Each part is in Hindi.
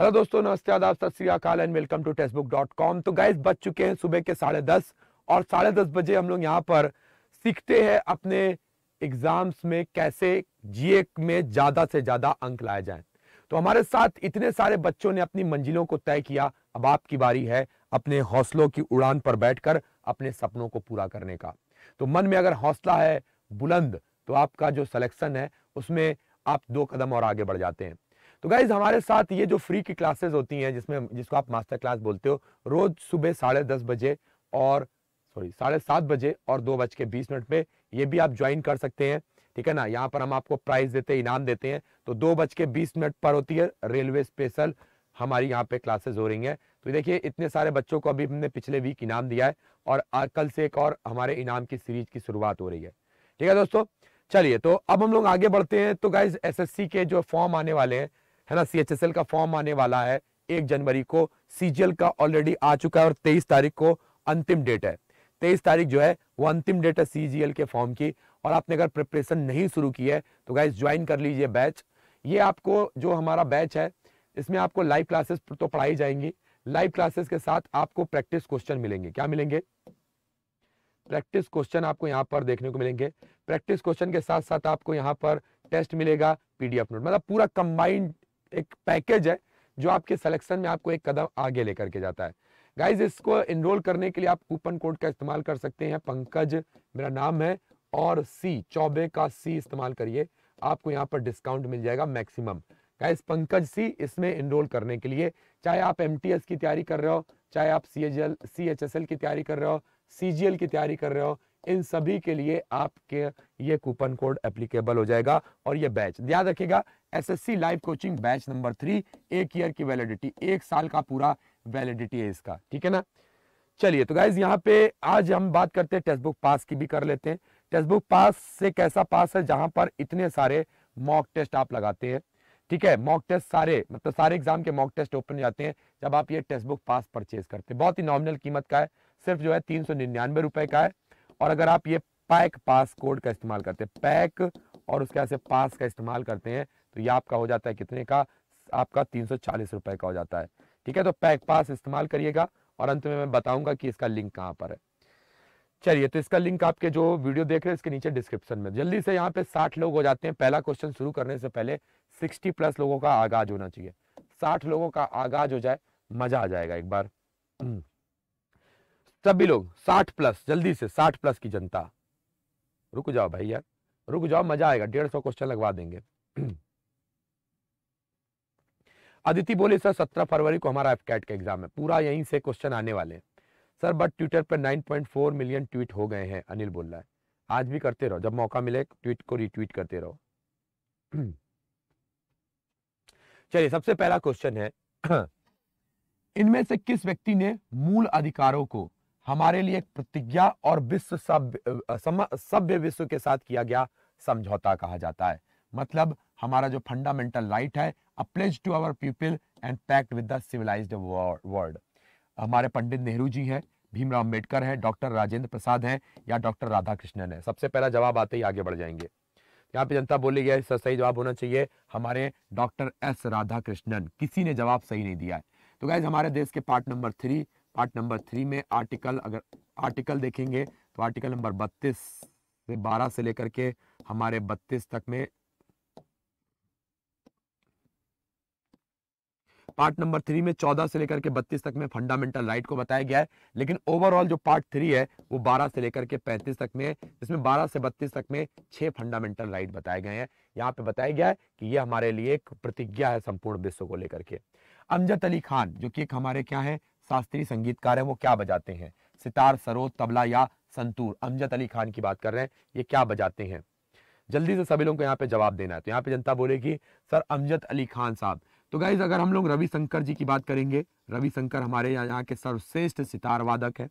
हेलो दोस्तों नमस्ते आदाब सत श्रीकाल and welcome to Testbook dot com तो गाइस बज चुके हैं सुबह के साढ़े दस और साढ़े दस बजे हम लोग यहाँ पर सीखते हैं अपने एग्जाम्स में कैसे जीए में ज़्यादा से ज़्यादा अंक लाए जाए तो हमारे साथ इतने सारे बच्चों ने अपनी मंजिलों को तय किया अब आपकी बारी है अपने हौसलों की उड़ान पर बैठकर अपने सपनों को पूरा करने का तो मन में अगर हौसला है बुलंद तो आपका जो सलेक्शन है उसमें आप दो कदम और आगे बढ़ जाते हैं तो गाइज हमारे साथ ये जो फ्री की क्लासेज होती हैं जिसमें जिसको आप मास्टर क्लास बोलते हो रोज सुबह साढ़े दस बजे और सॉरी साढ़े सात बजे और दो बज के बीस मिनट पे ये भी आप ज्वाइन कर सकते हैं ठीक है ना यहाँ पर हम आपको प्राइज देते हैं इनाम देते हैं तो दो बज के बीस मिनट पर होती है रेलवे स्पेशल हमारी यहाँ पे क्लासेज हो रही है तो देखिए इतने सारे बच्चों को अभी हमने पिछले वीक इनाम दिया है और कल से एक और हमारे इनाम की सीरीज की शुरुआत हो रही है ठीक है दोस्तों चलिए तो अब हम लोग आगे बढ़ते हैं तो गाइज एसएससी के जो फॉर्म आने वाले हैं है ना सी का फॉर्म आने वाला है एक जनवरी को सीजीएल का ऑलरेडी आ चुका है और तेईस तारीख को अंतिम डेट है तेईस तारीख जो है वो अंतिम डेट है सीजीएल के फॉर्म की और आपने अगर प्रिपरेशन नहीं शुरू की है तो गाइज ज्वाइन कर लीजिए बैच ये आपको जो हमारा बैच है इसमें आपको लाइव क्लासेस तो पढ़ाई जाएंगी लाइव क्लासेस के साथ आपको प्रैक्टिस क्वेश्चन मिलेंगे क्या मिलेंगे प्रैक्टिस क्वेश्चन आपको यहाँ पर देखने को मिलेंगे प्रैक्टिस क्वेश्चन के साथ साथ आपको यहाँ पर टेस्ट मिलेगा पीडीएफ नोट मतलब पूरा कंबाइंड एक पैकेज है जो आपके सिलेक्शन में आपको एक कदम आगे लेकर के जाता है गाइज इसको इनरोल करने के लिए आप कूपन कोड का इस्तेमाल कर सकते हैं पंकज मेरा नाम है और सी चौबे का सी इस्तेमाल करिए आपको यहाँ पर डिस्काउंट मिल जाएगा मैक्सिमम गाइज पंकज सी इसमें इनरोल करने के लिए चाहे आप एम की तैयारी कर रहे हो चाहे आप सी एच की तैयारी कर रहे हो सी की तैयारी कर रहे हो इन सभी के लिए आपके ये कूपन कोड एप्लीकेबल हो जाएगा और ये बैच याद रखिएगा SSC live coaching batch number three एक ईयर की वैलिडिटी एक साल का पूरा वैलिडिटी है इसका ठीक है ना चलिए तो गाइज यहाँ पे आज हम बात करते हैं टेक्स्ट बुक पास की भी कर लेते हैं टेक्स्ट बुक पास से कैसा पास है जहाँ पर इतने सारे मॉक टेस्ट आप लगाते हैं ठीक है मॉक टेस्ट सारे मतलब सारे एग्जाम के मॉक टेस्ट ओपन जाते हैं जब आप ये टेक्स्ट बुक पास परचेज करते हैं बहुत ही नॉमिनल कीमत का है सिर्फ जो है तीन सौ निन्यानवे रुपए का है और अगर आप ये पैक पास कोड का इस्तेमाल करते हैं पैक और उसके ऐसे पास का इस्तेमाल करते हैं तो ये आपका हो जाता है कितने का आपका तीन रुपए का हो जाता है ठीक है तो पैक पास इस्तेमाल करिएगा और अंत में मैं बताऊंगा कि इसका लिंक कहाँ पर है चलिए तो इसका लिंक आपके जो वीडियो देख रहे हैं इसके नीचे डिस्क्रिप्शन में जल्दी से यहाँ पे साठ लोग हो जाते हैं पहला क्वेश्चन शुरू करने से पहले सिक्सटी प्लस लोगों का आगाज होना चाहिए साठ लोगों का आगाज हो जाए मजा आ जाएगा एक बार हम्म। सभी लोग साठ प्लस जल्दी से साठ प्लस की जनता रुक जाओ भाई यार रुक जाओ मजा आएगा डेढ़ सौ क्वेश्चन लगवा देंगे अदिति बोले सर सत्रह फरवरी को हमारा एफकेट का एग्जाम है पूरा यहीं से क्वेश्चन आने वाले सर बट ट्विटर पर 9.4 मिलियन ट्वीट हो गए हैं अनिल बोल रहा है आज भी करते रहो जब मौका मिले ट्वीट को रिट्वीट करते रहो चलिए सबसे पहला क्वेश्चन है इनमें से किस व्यक्ति ने मूल अधिकारों को हमारे लिए प्रतिज्ञा और विश्व सभ्य विश्व के साथ किया गया समझौता कहा जाता है मतलब हमारा जो फंडामेंटल राइट है applies to our people and pact with the civilised world हमारे पंडित नेहरू जी हैं भीमराव अम्बेडकर हैं डॉक्टर राजेंद्र प्रसाद हैं या डॉक्टर राधा कृष्णन है सबसे पहला जवाब आते ही आगे बढ़ जाएंगे यहाँ पे जनता बोली गया सर सही जवाब होना चाहिए हमारे डॉक्टर एस राधा कृष्णन किसी ने जवाब सही नहीं दिया है तो गैज हमारे देश के part number three part number three में आर्टिकल अगर आर्टिकल देखेंगे तो आर्टिकल नंबर बत्तीस से बारह से लेकर के हमारे बत्तीस तक में पार्ट नंबर थ्री में चौदह से लेकर के बत्तीस तक में फंडामेंटल राइट को बताया गया है लेकिन ओवरऑल जो पार्ट थ्री है वो बारह से लेकर के पैंतीस तक में इसमें जिसमें बारह से बत्तीस तक में छह फंडामेंटल राइट बताए गए हैं यहाँ पे बताया गया है कि ये हमारे लिए एक प्रतिज्ञा है संपूर्ण विश्व को लेकर के अमजद अली खान जो कि एक हमारे क्या है शास्त्रीय संगीतकार है वो क्या बजाते हैं सितार सरोद तबला या संतूर अमजद अली खान की बात कर रहे हैं ये क्या बजाते हैं जल्दी से सभी लोगों को यहाँ पे जवाब देना है तो यहाँ पे जनता बोलेगी सर अमजद अली खान साहब तो गाइज अगर हम लोग रविशंकर जी की बात करेंगे रविशंकर हमारे यहाँ के सर्वश्रेष्ठ सितार वादक है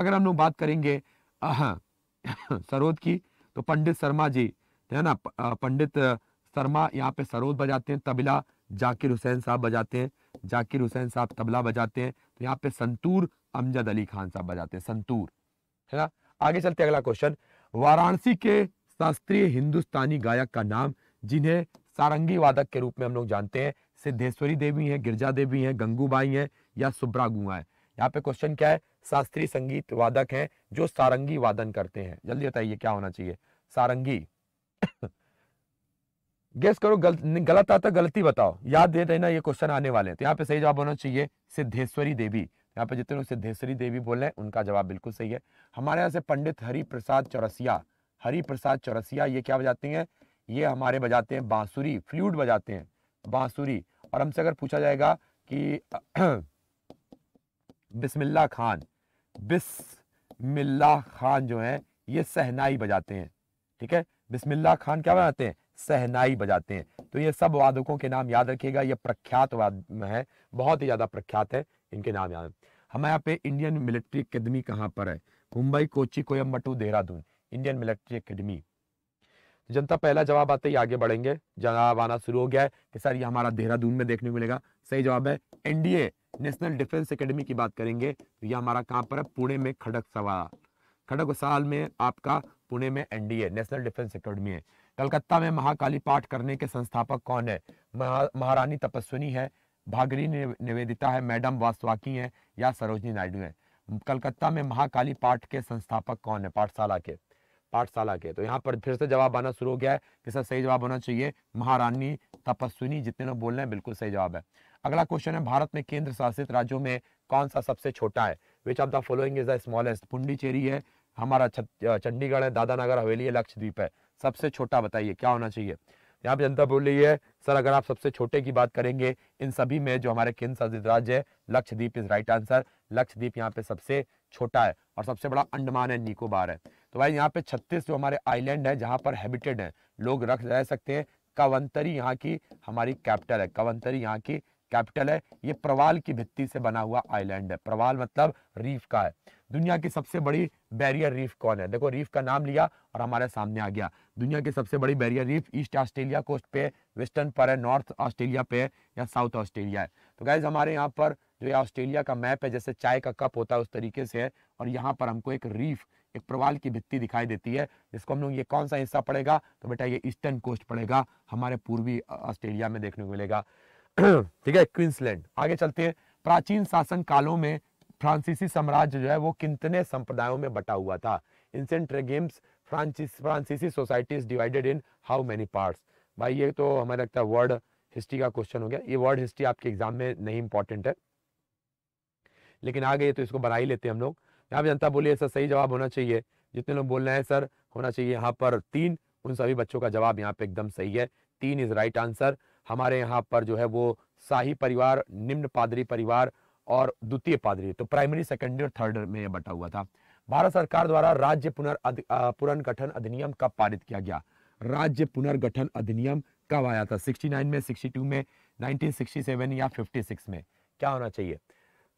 अगर हम लोग बात करेंगे सरोद की तो पंडित शर्मा जी है ना पंडित शर्मा यहाँ पे सरोद बजाते हैं तबला जाकिर हुसैन साहब बजाते हैं जाकिर हुसैन साहब तबला बजाते हैं तो यहाँ पे संतूर अमजद अली खान साहब बजाते हैं संतूर है ना आगे चलते अगला क्वेश्चन वाराणसी के शास्त्रीय हिंदुस्तानी गायक का नाम जिन्हें सारंगी वादक के रूप में हम लोग जानते हैं सिद्धेश्वरी देवी हैं गिरजा देवी हैं गंगूबाई हैं या सुब्रा गुआ है यहाँ पे क्वेश्चन क्या है शास्त्रीय संगीत वादक हैं जो सारंगी वादन करते हैं जल्दी बताइए क्या होना चाहिए सारंगी गेस करो गल, गलत आता गलती बताओ याद दे देना ये क्वेश्चन आने वाले हैं तो यहाँ पे सही जवाब होना चाहिए सिद्धेश्वरी देवी यहाँ पे जितने लोग सिद्धेश्वरी देवी बोल रहे हैं उनका जवाब बिल्कुल सही है हमारे यहाँ से पंडित हरि प्रसाद चौरसिया हरि प्रसाद चौरसिया ये क्या बजाते हैं ये हमारे बजाते हैं बांसुरी फ्लूट बजाते हैं बांसुरी और हमसे अगर पूछा जाएगा कि बिस्मिल्ला खान बिस्मिल्ला खान जो है ये सहनाई बजाते हैं ठीक है बिस्मिल्ला खान क्या बजाते हैं सहनाई बजाते हैं तो ये सब वादकों के नाम याद रखिएगा ये प्रख्यात वाद है बहुत ही ज़्यादा प्रख्यात है इनके नाम याद हमारे यहाँ पे इंडियन मिलिट्री अकेडमी कहाँ पर है Mumbai Kochi Coimbatore Dehradun Indian military academy जनता पहला जवाब आते ही आगे बढ़ेंगे जवाब आना शुरू हो गया है कि सर ये हमारा देहरादून में देखने को मिलेगा सही जवाब है एनडीए नेशनल डिफेंस एकेडमी की बात करेंगे तो ये हमारा कहाँ पर है पुणे में खड़क सवाल खड़क साल में आपका पुणे में एनडीए नेशनल डिफेंस एकेडमी है कलकत्ता में महाकाली पाठ करने के संस्थापक कौन है महारानी तपस्विनी है भागरी निवेदिता है मैडम वासवाकी है या सरोजनी नायडू हैं कलकत्ता में महाकाली पाठ के संस्थापक कौन है पाठशाला के पाठशाला के तो यहाँ पर फिर से जवाब आना शुरू हो गया है कि सर सही जवाब होना चाहिए महारानी तपस्विनी जितने लोग बोल रहे हैं बिल्कुल सही जवाब है अगला क्वेश्चन है भारत में केंद्र शासित राज्यों में कौन सा सबसे छोटा है which of the following is the smallest Pondicherry है हमारा चंडीगढ़ है दादानगर हवेली है लक्षद्वीप है सबसे छोटा बताइए क्या होना चाहिए यहाँ पे जनता बोल रही है सर अगर आप सबसे छोटे की बात करेंगे इन सभी में जो हमारे केंद्र शासित राज्य है Lakshadweep is right answer Lakshadweep यहाँ पे सबसे छोटा है और सबसे बड़ा अंडमान है निकोबार है तो भाई यहाँ पे छत्तीस जो हमारे आइलैंड है जहाँ पर हैबिटेड है लोग रख रह सकते हैं कवंतरी यहाँ की हमारी कैपिटल है कवंतरी यहाँ की कैपिटल है ये प्रवाल की भित्ति से बना हुआ आइलैंड है प्रवाल मतलब रीफ का है दुनिया की सबसे बड़ी बैरियर रीफ कौन है देखो रीफ का नाम लिया और हमारे सामने आ गया दुनिया की सबसे बड़ी barrier reef east Australia coast पे वेस्टर्न पर है नॉर्थ ऑस्ट्रेलिया पे है या साउथ ऑस्ट्रेलिया है तो गैज हमारे यहाँ पर जो ये ऑस्ट्रेलिया का मैप है जैसे चाय का कप होता है उस तरीके से है और यहाँ पर हमको एक रीफ एक प्रवाल की भित्ति दिखाई देती है जिसको हम लोग ये कौन सा हिस्सा पड़ेगा तो बेटा ये ईस्टर्न कोस्ट पड़ेगा हमारे पूर्वी ऑस्ट्रेलिया में देखने को मिलेगा ठीक है क्विंसलैंड आगे चलते हैं प्राचीन शासन कालों में फ्रांसीसी साम्राज्य जो है वो कितने संप्रदायों में बटा हुआ था इंसेंट रेगेम्स फ्रांसिस फ्रांसीसी society divided in how many parts भाई ये तो हमें लगता है वर्ल्ड हिस्ट्री का क्वेश्चन हो गया ये वर्ल्ड हिस्ट्री आपके एग्जाम में नहीं इंपॉर्टेंट है लेकिन आ गई तो इसको बना ही लेते हैं हम लोग यहाँ पे जनता बोली सर सही जवाब होना चाहिए जितने लोग बोल रहे हैं सर होना चाहिए यहाँ पर तीन उन सभी बच्चों का जवाब यहाँ पे एकदम सही है तीन इज राइट आंसर हमारे यहाँ पर जो है वो शाही परिवार निम्न पादरी परिवार और द्वितीय पादरी तो प्राइमरी सेकेंडरी और थर्ड में यह बटा हुआ था भारत सरकार द्वारा राज्य पुनर् पुनर्गठन अधिनियम कब पारित किया गया राज्य पुनर्गठन अधिनियम कब आया था 69 में 62 में 1967 या 56 में क्या होना चाहिए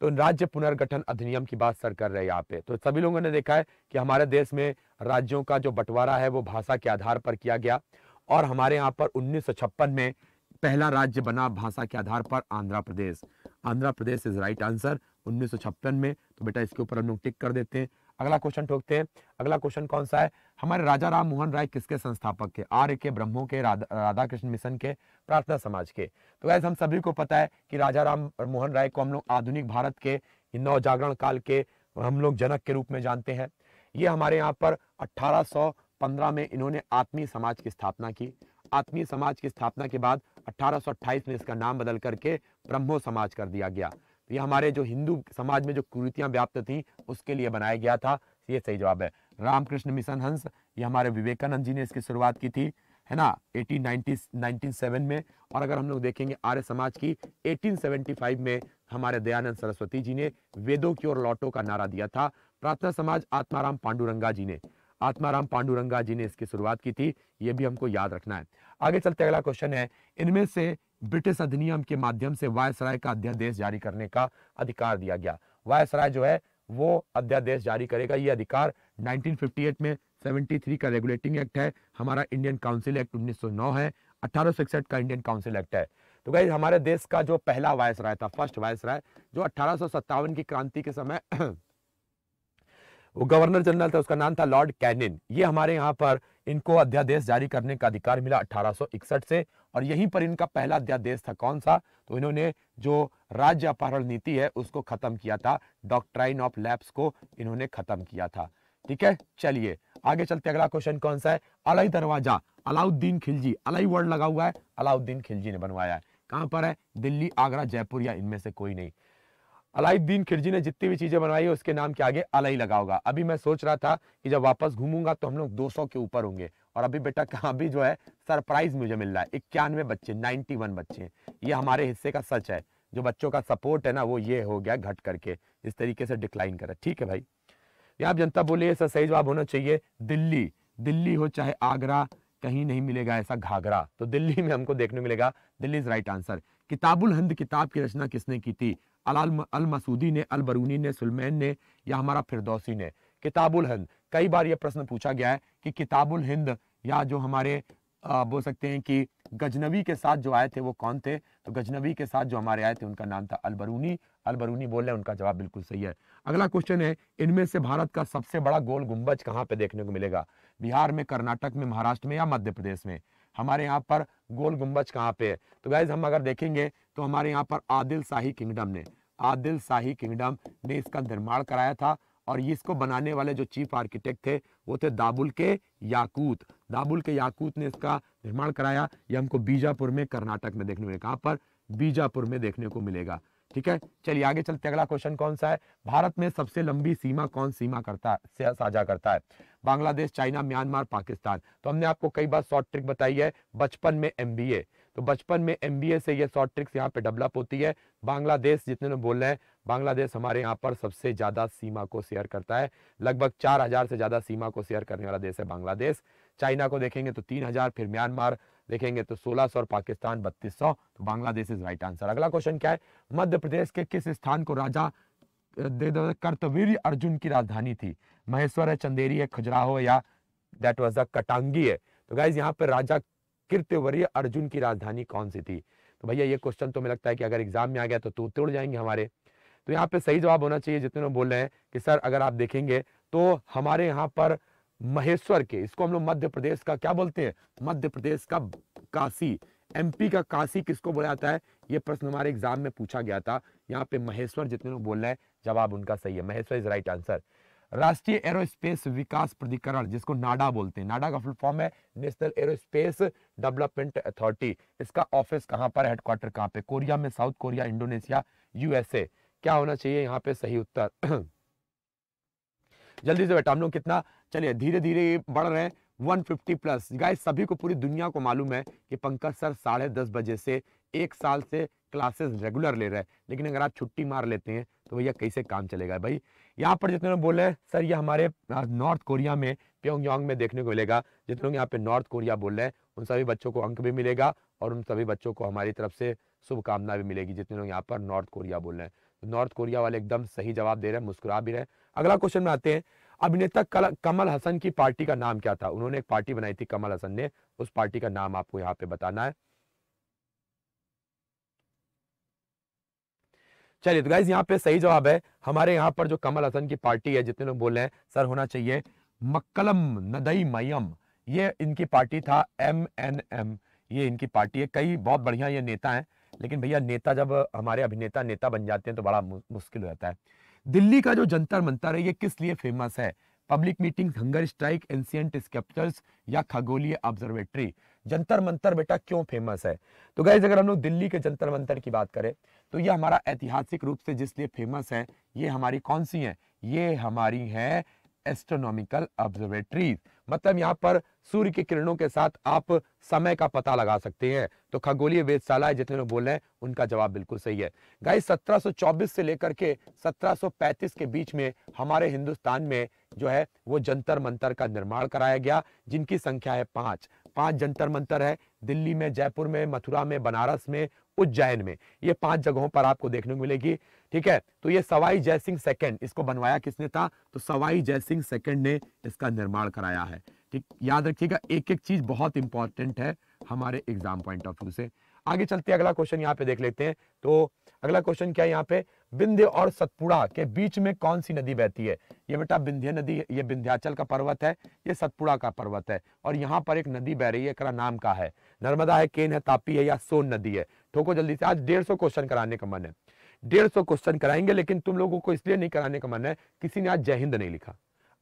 तो राज्य पुनर्गठन अधिनियम की बात सर कर रहे हैं यहाँ पे तो सभी लोगों ने देखा है कि हमारे देश में राज्यों का जो बंटवारा है वो भाषा के आधार पर किया गया और हमारे यहाँ पर उन्नीस में पहला राज्य बना भाषा के आधार पर Andhra Pradesh Andhra Pradesh is right answer उन्नीस में तो बेटा इसके ऊपर हम लोग टिक कर देते हैं अगला क्वेश्चन ठोकते हैं अगला क्वेश्चन कौन सा है हमारे राजा राम मोहन राय किसके संस्थापक के आर्य के ब्रह्मों के राधा, राधा कृष्ण मिशन के प्रार्थना समाज के तो वैसे हम सभी को पता है कि राजा राम मोहन राय को हम लोग आधुनिक भारत के नव जागरण काल के हम लोग जनक के रूप में जानते हैं ये हमारे यहाँ पर अठारह में इन्होंने आत्मीय समाज की स्थापना की आत्मीय समाज की स्थापना के बाद अठारह में इसका नाम बदल करके ब्रह्मो समाज कर दिया गया तो ये हमारे जो हिंदू समाज में जो कुरीतियां व्याप्त थी उसके लिए बनाया गया था ये सही जवाब है रामकृष्ण मिशन हंस ये हमारे विवेकानंद जी ने इसकी शुरुआत की थी है ना 1890 1907 में और अगर हम लोग देखेंगे आर्य समाज की 1875 में हमारे दयानंद सरस्वती जी ने वेदों की ओर लौटो का नारा दिया था प्रार्थना समाज आत्माराम पांडुरंगा जी ने आत्माराम पांडुरंगा जी ने इसकी शुरुआत की थी ये भी हमको याद रखना है आगे चलते अगला क्वेश्चन है इनमें से ब्रिटिश अधिनियम के माध्यम से वायसराय का अध्यादेश जारी करने का अधिकार दिया गया वायसराय जो है वो अध्यादेश जारी करेगा ये अधिकार 1958 में 73 का रेगुलेटिंग एक्ट है हमारा इंडियन काउंसिल एक्ट 1909 है अठारह का इंडियन काउंसिल एक्ट है तो गई हमारे देश का जो पहला वायस था फर्स्ट वायस जो अठारह की क्रांति के समय वो गवर्नर जनरल था उसका नाम था लॉर्ड कैनिन ये हमारे यहाँ पर इनको अध्यादेश जारी करने का अधिकार मिला 1861 से और यहीं पर इनका पहला अध्यादेश था कौन सा तो इन्होंने जो राज्य अपहरण नीति है उसको खत्म किया था डॉक्ट्राइन ऑफ लैब्स को इन्होंने खत्म किया था ठीक है चलिए आगे चलते अगला क्वेश्चन कौन सा है अलाई दरवाजा अलाउद्दीन खिलजी अलाई वर्ड लगा हुआ है अलाउद्दीन खिलजी ने बनवाया है कहां पर है दिल्ली आगरा जयपुर या इनमें से कोई नहीं अलाउद्दीन खिलजी ने जितनी भी चीजें बनवाई है उसके नाम के आगे अलाई लगा होगा अभी मैं सोच रहा था कि जब वापस घूमूंगा तो हम लोग 200 के ऊपर होंगे और अभी बेटा कहाँ भी जो है सरप्राइज मुझे मिल रहा है इक्यानवे बच्चे 91 बच्चे ये हमारे हिस्से का सच है जो बच्चों का सपोर्ट है ना वो ये हो गया घट करके इस तरीके से डिक्लाइन करा ठीक है भाई यहाँ जनता बोले ऐसा सही जवाब होना चाहिए दिल्ली दिल्ली हो चाहे आगरा कहीं नहीं मिलेगा ऐसा घाघरा तो दिल्ली में हमको देखने मिलेगा Delhi is right answer Kitabul Hind किताब की रचना किसने की थी अल मसूदी ने अल बरूनी ने सुलमैन ने या हमारा फिरदौसी ने किताबुल हंद कई बार यह प्रश्न पूछा गया है कि किताबुल हिंद या जो हमारे आ, बोल सकते हैं कि गजनवी के साथ जो आए थे वो कौन थे तो गजनवी के साथ जो हमारे आए थे उनका नाम था अलबरूनी अलबरूनी बोल रहे उनका जवाब बिल्कुल सही है अगला क्वेश्चन है इनमें से भारत का सबसे बड़ा गोल गुंबज कहाँ पे देखने को मिलेगा बिहार में कर्नाटक में महाराष्ट्र में या मध्य प्रदेश में हमारे यहाँ पर गोल गुंबज कहाँ पे है तो गैज हम अगर देखेंगे तो हमारे यहाँ पर आदिल शाही किंगडम ने आदिल शाही किंगडम ने इसका निर्माण कराया था और इसको बनाने वाले जो चीफ आर्किटेक्ट थे वो थे दाबुल के याकूत दाबुल के याकूत ने इसका निर्माण कराया ये हमको बीजापुर में कर्नाटक में देखने में कहा पर बीजापुर में देखने को मिलेगा ठीक है चलिए आगे चलते अगला क्वेश्चन कौन सा है भारत में सबसे लंबी सीमा कौन सीमा करता है साझा करता है बांग्लादेश चाइना म्यांमार पाकिस्तान तो हमने आपको कई बार शॉर्ट ट्रिक बताई है बचपन में एम तो बचपन में एम से ये शॉर्ट ट्रिक्स यहाँ पे डेवलप होती है बांग्लादेश जितने लोग बोल रहे हैं बांग्लादेश हमारे यहाँ पर सबसे ज़्यादा सीमा को शेयर करता है लगभग चार हजार से ज़्यादा सीमा को शेयर करने वाला देश है बांग्लादेश चाइना को देखेंगे तो तीन हजार फिर म्यांमार देखेंगे तो सौ और पाकिस्तान बत्तीस सौ तो बांग्लादेश इज राइट आंसर अगला क्वेश्चन क्या है मध्य प्रदेश के किस स्थान को राजा कर्तवीर अर्जुन की राजधानी थी महेश्वर है चंदेरी है खजुराहो या दैट वॉज द कटांगी है तो गाइज यहाँ पर राजा कीर्त्यवर्य अर्जुन की राजधानी कौन सी थी तो भैया ये क्वेश्चन तो मुझे लगता है कि अगर एग्जाम में आ गया तो तू तोड़ जाएंगे हमारे तो यहाँ पे सही जवाब होना चाहिए जितने लोग बोल रहे हैं कि सर अगर आप देखेंगे तो हमारे यहाँ पर महेश्वर के इसको हम लोग मध्य प्रदेश का क्या बोलते हैं मध्य प्रदेश का काशी एमपी का काशी किसको बोला जाता है ये प्रश्न हमारे एग्जाम में पूछा गया था यहाँ पे महेश्वर जितने लोग बोल रहे हैं जवाब उनका सही है महेश्वर इज राइट आंसर राष्ट्रीय एरोस्पेस विकास प्राधिकरण जिसको नाडा बोलते हैं नाडा का फुल फॉर्म है नेशनल एरोस्पेस डेवलपमेंट अथॉरिटी इसका ऑफिस कहाँ पर हेडक्वार्टर कहाँ पे कोरिया में साउथ कोरिया इंडोनेशिया यूएसए क्या होना चाहिए यहाँ पे सही उत्तर जल्दी से बेटा हम लोग कितना चलिए धीरे धीरे ये बढ़ रहे हैं 150 प्लस गाय सभी को पूरी दुनिया को मालूम है कि पंकज सर साढ़े दस बजे से एक साल से क्लासेस रेगुलर ले रहे हैं लेकिन अगर आप छुट्टी मार लेते हैं तो भैया कैसे काम चलेगा भाई यहाँ पर जितने लोग बोले सर ये हमारे नॉर्थ कोरिया में प्योंगयांग में देखने को मिलेगा जितने लोग यहाँ पे नॉर्थ कोरिया बोल रहे हैं उन सभी बच्चों को अंक भी मिलेगा और उन सभी बच्चों को हमारी तरफ से शुभकामना भी मिलेगी जितने लोग यहाँ पर नॉर्थ कोरिया बोल रहे हैं नॉर्थ कोरिया वाले एकदम सही जवाब दे रहे हैं मुस्कुरा भी रहे अगला क्वेश्चन में आते हैं अभिनेता कमल हसन की पार्टी का नाम क्या था उन्होंने एक पार्टी बनाई थी कमल हसन ने उस पार्टी का नाम आपको यहाँ पे बताना है चलिए तो गाइज यहाँ पे सही जवाब है हमारे यहाँ पर जो कमल हसन की पार्टी है जितने लोग बोल रहे हैं सर होना चाहिए मक्कलम नदई मयम ये इनकी पार्टी था एम एन एम ये इनकी पार्टी है कई बहुत बढ़िया ये नेता हैं लेकिन भैया नेता जब हमारे अभिनेता नेता बन जाते हैं तो बड़ा मुश्किल हो जाता है दिल्ली का जो जंतर मंतर है ये किस लिए फेमस है public meeting hunger strike ancient scriptures या खगोलीय ऑब्जर्वेटरी जंतर मंतर बेटा क्यों फेमस है तो गाइज अगर हम लोग दिल्ली के जंतर मंतर की बात करें तो ये हमारा ऐतिहासिक रूप से जिसलिए फेमस है ये हमारी कौन सी है ये हमारी है एस्ट्रोनॉमिकल ऑब्जर्वेटरीज मतलब यहाँ पर सूर्य की किरणों के साथ आप समय का पता लगा सकते हैं तो खगोलीय वेदशाला जितने लोग बोल रहे हैं उनका जवाब बिल्कुल सही है गाइस 1724 से लेकर के 1735 के बीच में हमारे हिंदुस्तान में जो है वो जंतर मंतर का निर्माण कराया गया जिनकी संख्या है पांच पांच जंतर मंतर है दिल्ली में जयपुर में मथुरा में बनारस में उज्जैन में ये पांच जगहों पर आपको देखने को मिलेगी ठीक है तो ये सवाई जयसिंह सेकंड इसको बनवाया किसने था तो सवाई जयसिंह सेकंड ने इसका निर्माण कराया है ठीक याद रखिएगा एक एक चीज बहुत इंपॉर्टेंट है हमारे एग्जाम पॉइंट ऑफ व्यू से आगे चलते अगला क्वेश्चन यहाँ पे देख लेते हैं तो अगला क्वेश्चन क्या है यहाँ पे विंध्य और सतपुड़ा के बीच में कौन सी नदी बहती है ये बेटा विंध्य नदी ये बिंध्याचल का पर्वत है ये सतपुड़ा का पर्वत है और यहाँ पर एक नदी बह रही है करा नाम का है नर्मदा है केन है तापी है या सोन नदी है ठोको जल्दी से आज डेढ़ सौ क्वेश्चन कराने का मन है डेढ़ सौ क्वेश्चन कराएंगे लेकिन तुम लोगों को इसलिए नहीं कराने का मन है किसी ने आज जय हिंद नहीं लिखा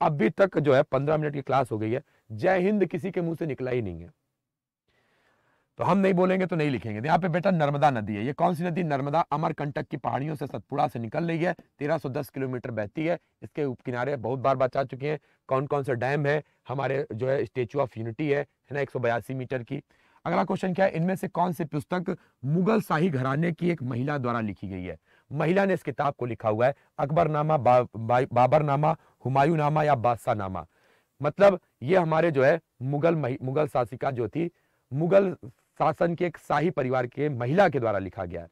अभी तक जो है पंद्रह मिनट की क्लास हो गई है जय हिंद किसी के मुंह से निकला ही नहीं है तो हम नहीं बोलेंगे तो नहीं लिखेंगे यहाँ पे बेटा नर्मदा नदी है ये कौन सी नदी नर्मदा अमरकंटक की पहाड़ियों से सतपुड़ा से निकल रही है 1310 किलोमीटर बहती है इसके उप किनारे बहुत बार बचा चुके हैं कौन कौन से डैम है हमारे जो है स्टेचू ऑफ यूनिटी है है ना एक मीटर की अगला क्वेश्चन क्या है इनमें से कौन सी पुस्तक मुगल शाही घराने की एक महिला द्वारा लिखी गई है महिला ने इस किताब को लिखा हुआ है अकबरनामा बा, बा, बाबरनामा हुमायूं नामा या बादशाह नामा मतलब ये हमारे जो है मुगल मुगल शासिका जो थी मुगल शासन के एक शाही परिवार के महिला के द्वारा लिखा गया है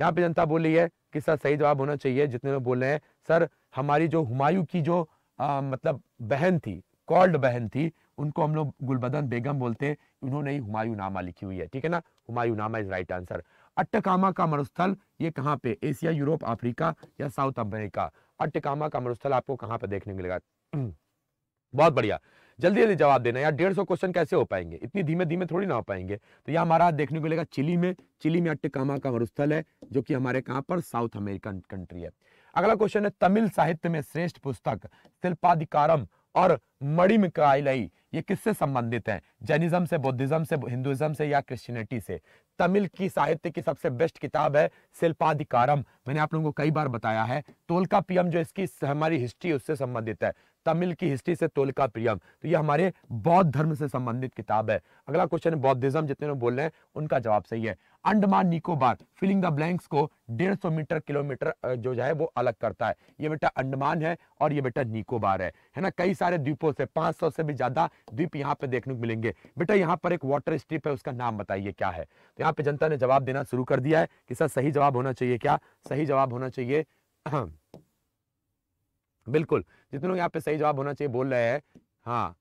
यहाँ पे जनता बोल रही है कि सर सही जवाब होना चाहिए जितने लोग बोल रहे हैं सर हमारी जो हुमायूं की जो आ, मतलब बहन थी कॉल्ड बहन थी उनको हम लोग गुलबदन बेगम बोलते हैं उन्होंने ही हुमायूं नामा लिखी हुई है ठीक है ना हुमायूं नामा इज राइट आंसर अट्टकामा का मरुस्थल ये कहाँ पे एशिया यूरोप अफ्रीका या साउथ अमेरिका अट्टकामा का मरुस्थल आपको कहाँ पे देखने मिलेगा बहुत बढ़िया जल्दी जल्दी जवाब देना यार डेढ़ सौ क्वेश्चन कैसे हो पाएंगे इतनी धीमे धीमे थोड़ी ना हो पाएंगे तो यहाँ हमारा देखने को मिलेगा चिली में चिली में अट्टकामा का मरुस्थल है जो कि हमारे कहाँ पर साउथ अमेरिकन कंट्री है अगला क्वेश्चन है तमिल साहित्य में श्रेष्ठ पुस्तक शिल्पाधिकारम और मणिम मणिमकाइलई ये किससे संबंधित है जैनिज्म से बौद्धिज्म से हिंदुइज्म से या क्रिश्चियनिटी से तमिल की साहित्य की सबसे बेस्ट किताब है शिल्पाधिकारम मैंने आप लोगों को कई बार बताया है तोलका पीएम जो इसकी हमारी हिस्ट्री उससे संबंधित है तमिल की हिस्ट्री से तोलका प्रियम तो ये हमारे बौद्ध धर्म से संबंधित किताब है अगला क्वेश्चन बौद्धिज्म जितने लोग बोल रहे हैं उनका जवाब सही है Andaman Nicobar filling the blanks को 150 मीटर किलोमीटर जो है वो अलग करता है ये बेटा अंडमान है और ये बेटा निकोबार है है ना कई सारे द्वीपों से 500 से भी ज्यादा द्वीप यहाँ पे देखने को मिलेंगे बेटा यहाँ पर एक वाटर स्ट्रीप है उसका नाम बताइए क्या है तो यहाँ पे जनता ने जवाब देना शुरू कर दिया है कि सर सही जवाब होना चाहिए क्या सही जवाब होना चाहिए बिल्कुल जितने लोग यहाँ पे सही जवाब होना चाहिए बोल रहे हैं हाँ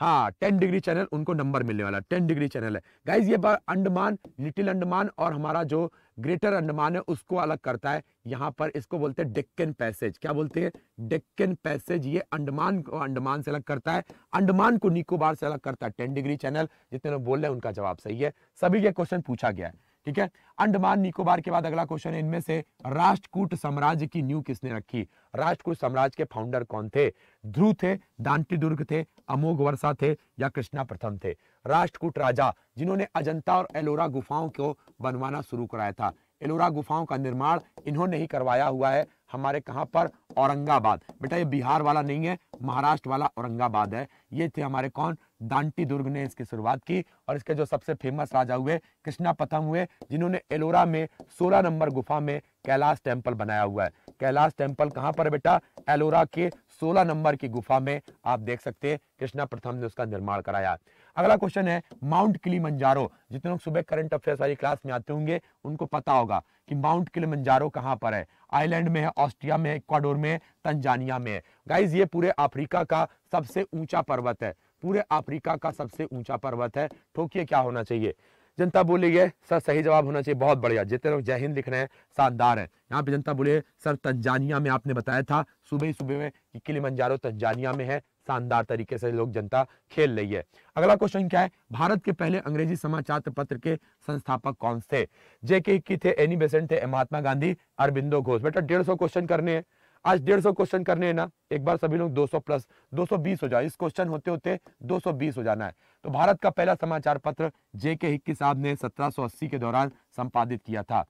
हाँ टेन डिग्री चैनल उनको नंबर मिलने वाला टेन डिग्री चैनल है गाइज ये बार अंडमान लिटिल अंडमान और हमारा जो ग्रेटर अंडमान है उसको अलग करता है यहाँ पर इसको बोलते हैं डेक्कन पैसेज क्या बोलते हैं डेक्कन पैसेज ये अंडमान को अंडमान से अलग करता है अंडमान को निकोबार से अलग करता है टेन डिग्री चैनल जितने लोग बोल रहे हैं उनका जवाब सही है सभी के क्वेश्चन पूछा गया है ठीक है अंडमान निकोबार के बाद अगला क्वेश्चन है इनमें से राष्ट्रकूट साम्राज्य की न्यू किसने रखी राष्ट्रकूट साम्राज्य के फाउंडर कौन थे ध्रुव थे दांती दुर्ग थे अमोघ वर्षा थे या कृष्णा प्रथम थे राष्ट्रकूट राजा जिन्होंने अजंता और एलोरा गुफाओं को बनवाना शुरू कराया था एलोरा गुफाओं का निर्माण इन्होंने ही करवाया हुआ है हमारे कहाँ पर औरंगाबाद बेटा ये बिहार वाला नहीं है महाराष्ट्र वाला औरंगाबाद है ये थे हमारे कौन दांटी दुर्ग ने इसकी शुरुआत की और इसके जो सबसे फेमस राजा हुए कृष्णा पथम हुए जिन्होंने एलोरा में 16 नंबर गुफा में कैलाश टेम्पल बनाया हुआ है कैलाश टेम्पल कहाँ पर बेटा एलोरा के सोलह नंबर की गुफा में आप देख सकते हैं कृष्णा प्रथम ने उसका निर्माण कराया अगला क्वेश्चन है माउंट किली मंजारो जितने लोग सुबह करंट अफेयर्स वाली क्लास में आते होंगे उनको पता होगा कि माउंट किली मंजारो कहाँ पर है आइलैंड में है ऑस्ट्रिया में इक्वाडोर में तंजानिया में है गाइज ये पूरे अफ्रीका का सबसे ऊंचा पर्वत है पूरे अफ्रीका का सबसे ऊंचा पर्वत है ठोकिए क्या होना चाहिए जनता बोलिए सर सही जवाब होना चाहिए बहुत बढ़िया जितने लोग जय हिंद लिख रहे हैं शानदार है यहाँ पे जनता बोलिए सर तंजानिया में आपने बताया था सुबह ही सुबह में कि मंजारो तंजानिया में है शानदार तरीके से लोग जनता खेल रही है अगला क्वेश्चन क्या है भारत के पहले अंग्रेजी समाचार पत्र के संस्थापक कौन थे जेके इक्की थे एनी बेसेंट थे महात्मा गांधी अरबिंदो घोष बेटा डेढ़ क्वेश्चन करने हैं आज डेढ़ सौ क्वेश्चन करने हैं ना एक बार सभी लोग 200 प्लस 220 हो जाए इस क्वेश्चन होते होते 220 हो जाना है तो भारत का पहला समाचार पत्र जे के हिक्की साहब ने 1780 के दौरान संपादित किया था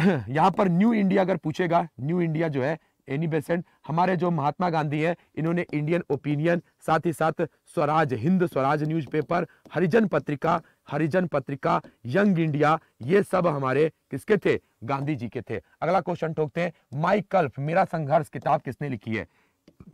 यहाँ पर न्यू इंडिया अगर पूछेगा न्यू इंडिया जो है एनी बेसेंट हमारे जो महात्मा गांधी हैं इन्होंने इंडियन ओपिनियन साथ ही साथ स्वराज हिंद स्वराज न्यूज़पेपर हरिजन पत्रिका हरिजन पत्रिका यंग इंडिया ये सब हमारे किसके थे गांधी जी के थे अगला क्वेश्चन ठोकते हैं माइकल्फ मेरा संघर्ष किताब किसने लिखी है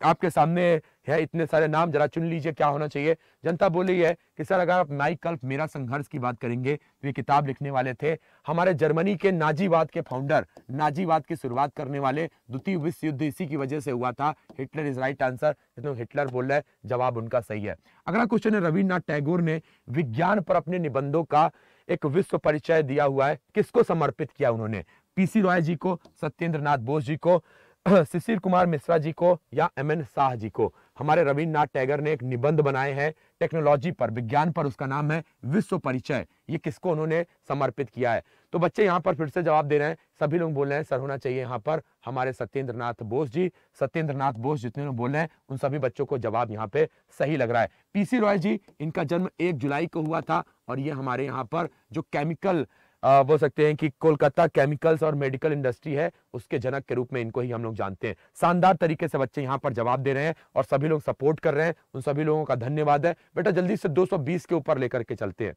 आपके सामने है इतने सारे नाम जरा चुन लीजिए क्या होना चाहिए जनता बोली है कि सर अगर आप नाई कल्प मेरा संघर्ष की बात करेंगे तो ये किताब लिखने वाले थे हमारे जर्मनी के नाजीवाद के फाउंडर नाजीवाद की शुरुआत करने वाले द्वितीय विश्व युद्ध इसी की वजह से हुआ था हिटलर इज राइट आंसर जिसमें हिटलर बोल रहे जवाब उनका सही है अगला क्वेश्चन है रविन्द्रनाथ टैगोर ने विज्ञान पर अपने निबंधों का एक विश्व परिचय दिया हुआ है किसको समर्पित किया उन्होंने पीसी रॉय जी को सत्येंद्र बोस जी को शिशिर कुमार मिश्रा जी को या एम एन शाह जी को हमारे रविन्द्रनाथ टैगर ने एक निबंध बनाए हैं टेक्नोलॉजी पर विज्ञान पर उसका नाम है विश्व परिचय ये किसको उन्होंने समर्पित किया है तो बच्चे यहाँ पर फिर से जवाब दे रहे हैं सभी लोग बोल रहे हैं सर होना चाहिए यहाँ पर हमारे सत्येंद्र नाथ बोस जी सत्येंद्र नाथ बोस जितने लोग बोल रहे हैं उन सभी बच्चों को जवाब यहाँ पे सही लग रहा है पीसी रॉय जी इनका जन्म एक जुलाई को हुआ था और ये हमारे यहाँ पर जो केमिकल बोल सकते हैं कि कोलकाता केमिकल्स और मेडिकल इंडस्ट्री है उसके जनक के रूप में इनको ही हम लोग जानते हैं शानदार तरीके से बच्चे यहाँ पर जवाब दे रहे हैं और सभी लोग सपोर्ट कर रहे हैं उन सभी लोगों का धन्यवाद है बेटा जल्दी से 220 के ऊपर लेकर के चलते हैं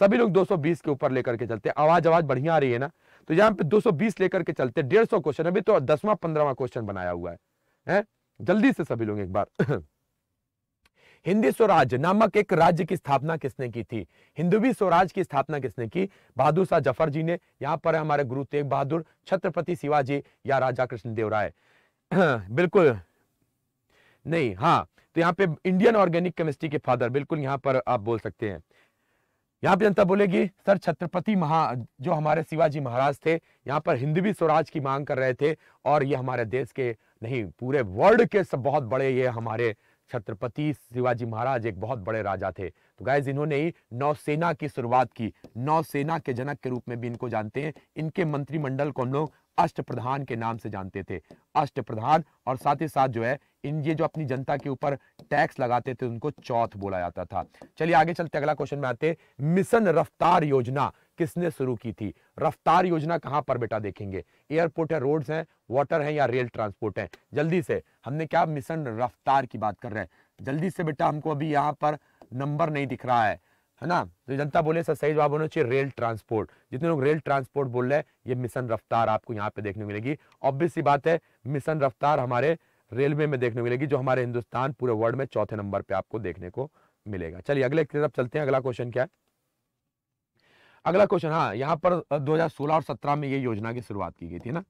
सभी लोग 220 के ऊपर लेकर के चलते हैं आवाज आवाज बढ़िया आ रही है ना तो यहाँ पे 220 लेकर के चलते हैं डेढ़ क्वेश्चन अभी तो दसवां पंद्रहवा क्वेश्चन बनाया हुआ है, है? जल्दी से सभी लोग एक बार हिंदी स्वराज नामक एक राज्य की स्थापना किसने की थी हिंदुवी स्वराज की स्थापना किसने की बहादुर शाह जफर जी ने यहाँ पर हमारे गुरु तेग बहादुर छत्रपति शिवाजी या राजा कृष्णदेव राय बिल्कुल नहीं हाँ तो यहाँ पे इंडियन ऑर्गेनिक केमिस्ट्री के फादर बिल्कुल यहाँ पर आप बोल सकते हैं यहाँ पे जनता बोलेगी सर छत्रपति महा जो हमारे शिवाजी महाराज थे यहाँ पर हिंदवी स्वराज की मांग कर रहे थे और ये हमारे देश के नहीं पूरे वर्ल्ड के सब बहुत बड़े ये हमारे छत्रपति शिवाजी महाराज एक बहुत बड़े राजा थे तो गाइज इन्होंने ही नौसेना की शुरुआत की नौसेना के जनक के रूप में भी इनको जानते हैं इनके मंत्रिमंडल को हम लोग अष्ट प्रधान के नाम से जानते थे अष्ट प्रधान और साथ ही साथ जो है इन ये जो अपनी जनता के ऊपर टैक्स लगाते थे उनको चौथ बोला जाता था चलिए आगे चलते अगला क्वेश्चन में आते मिशन रफ्तार योजना किसने शुरू की थी रफ्तार योजना कहां पर बेटा देखेंगे एयरपोर्ट है रोड्स हैं वाटर है या रेल ट्रांसपोर्ट है जल्दी से हमने क्या मिशन रफ्तार की बात कर रहे हैं जल्दी से बेटा हमको अभी यहाँ पर नंबर नहीं दिख रहा है है ना तो जनता बोले सर सही जवाब होना चाहिए रेल ट्रांसपोर्ट जितने लोग रेल ट्रांसपोर्ट बोल रहे हैं ये मिशन रफ्तार आपको यहाँ पे देखने मिलेगी ऑब्वियस सी बात है मिशन रफ्तार हमारे रेलवे में देखने मिलेगी जो हमारे हिंदुस्तान पूरे वर्ल्ड में चौथे नंबर पे आपको देखने को मिलेगा चलिए अगले तरफ चलते हैं अगला क्वेश्चन क्या है अगला क्वेश्चन हाँ यहाँ पर 2016 और 17 में ये योजना की शुरुआत की गई थी ना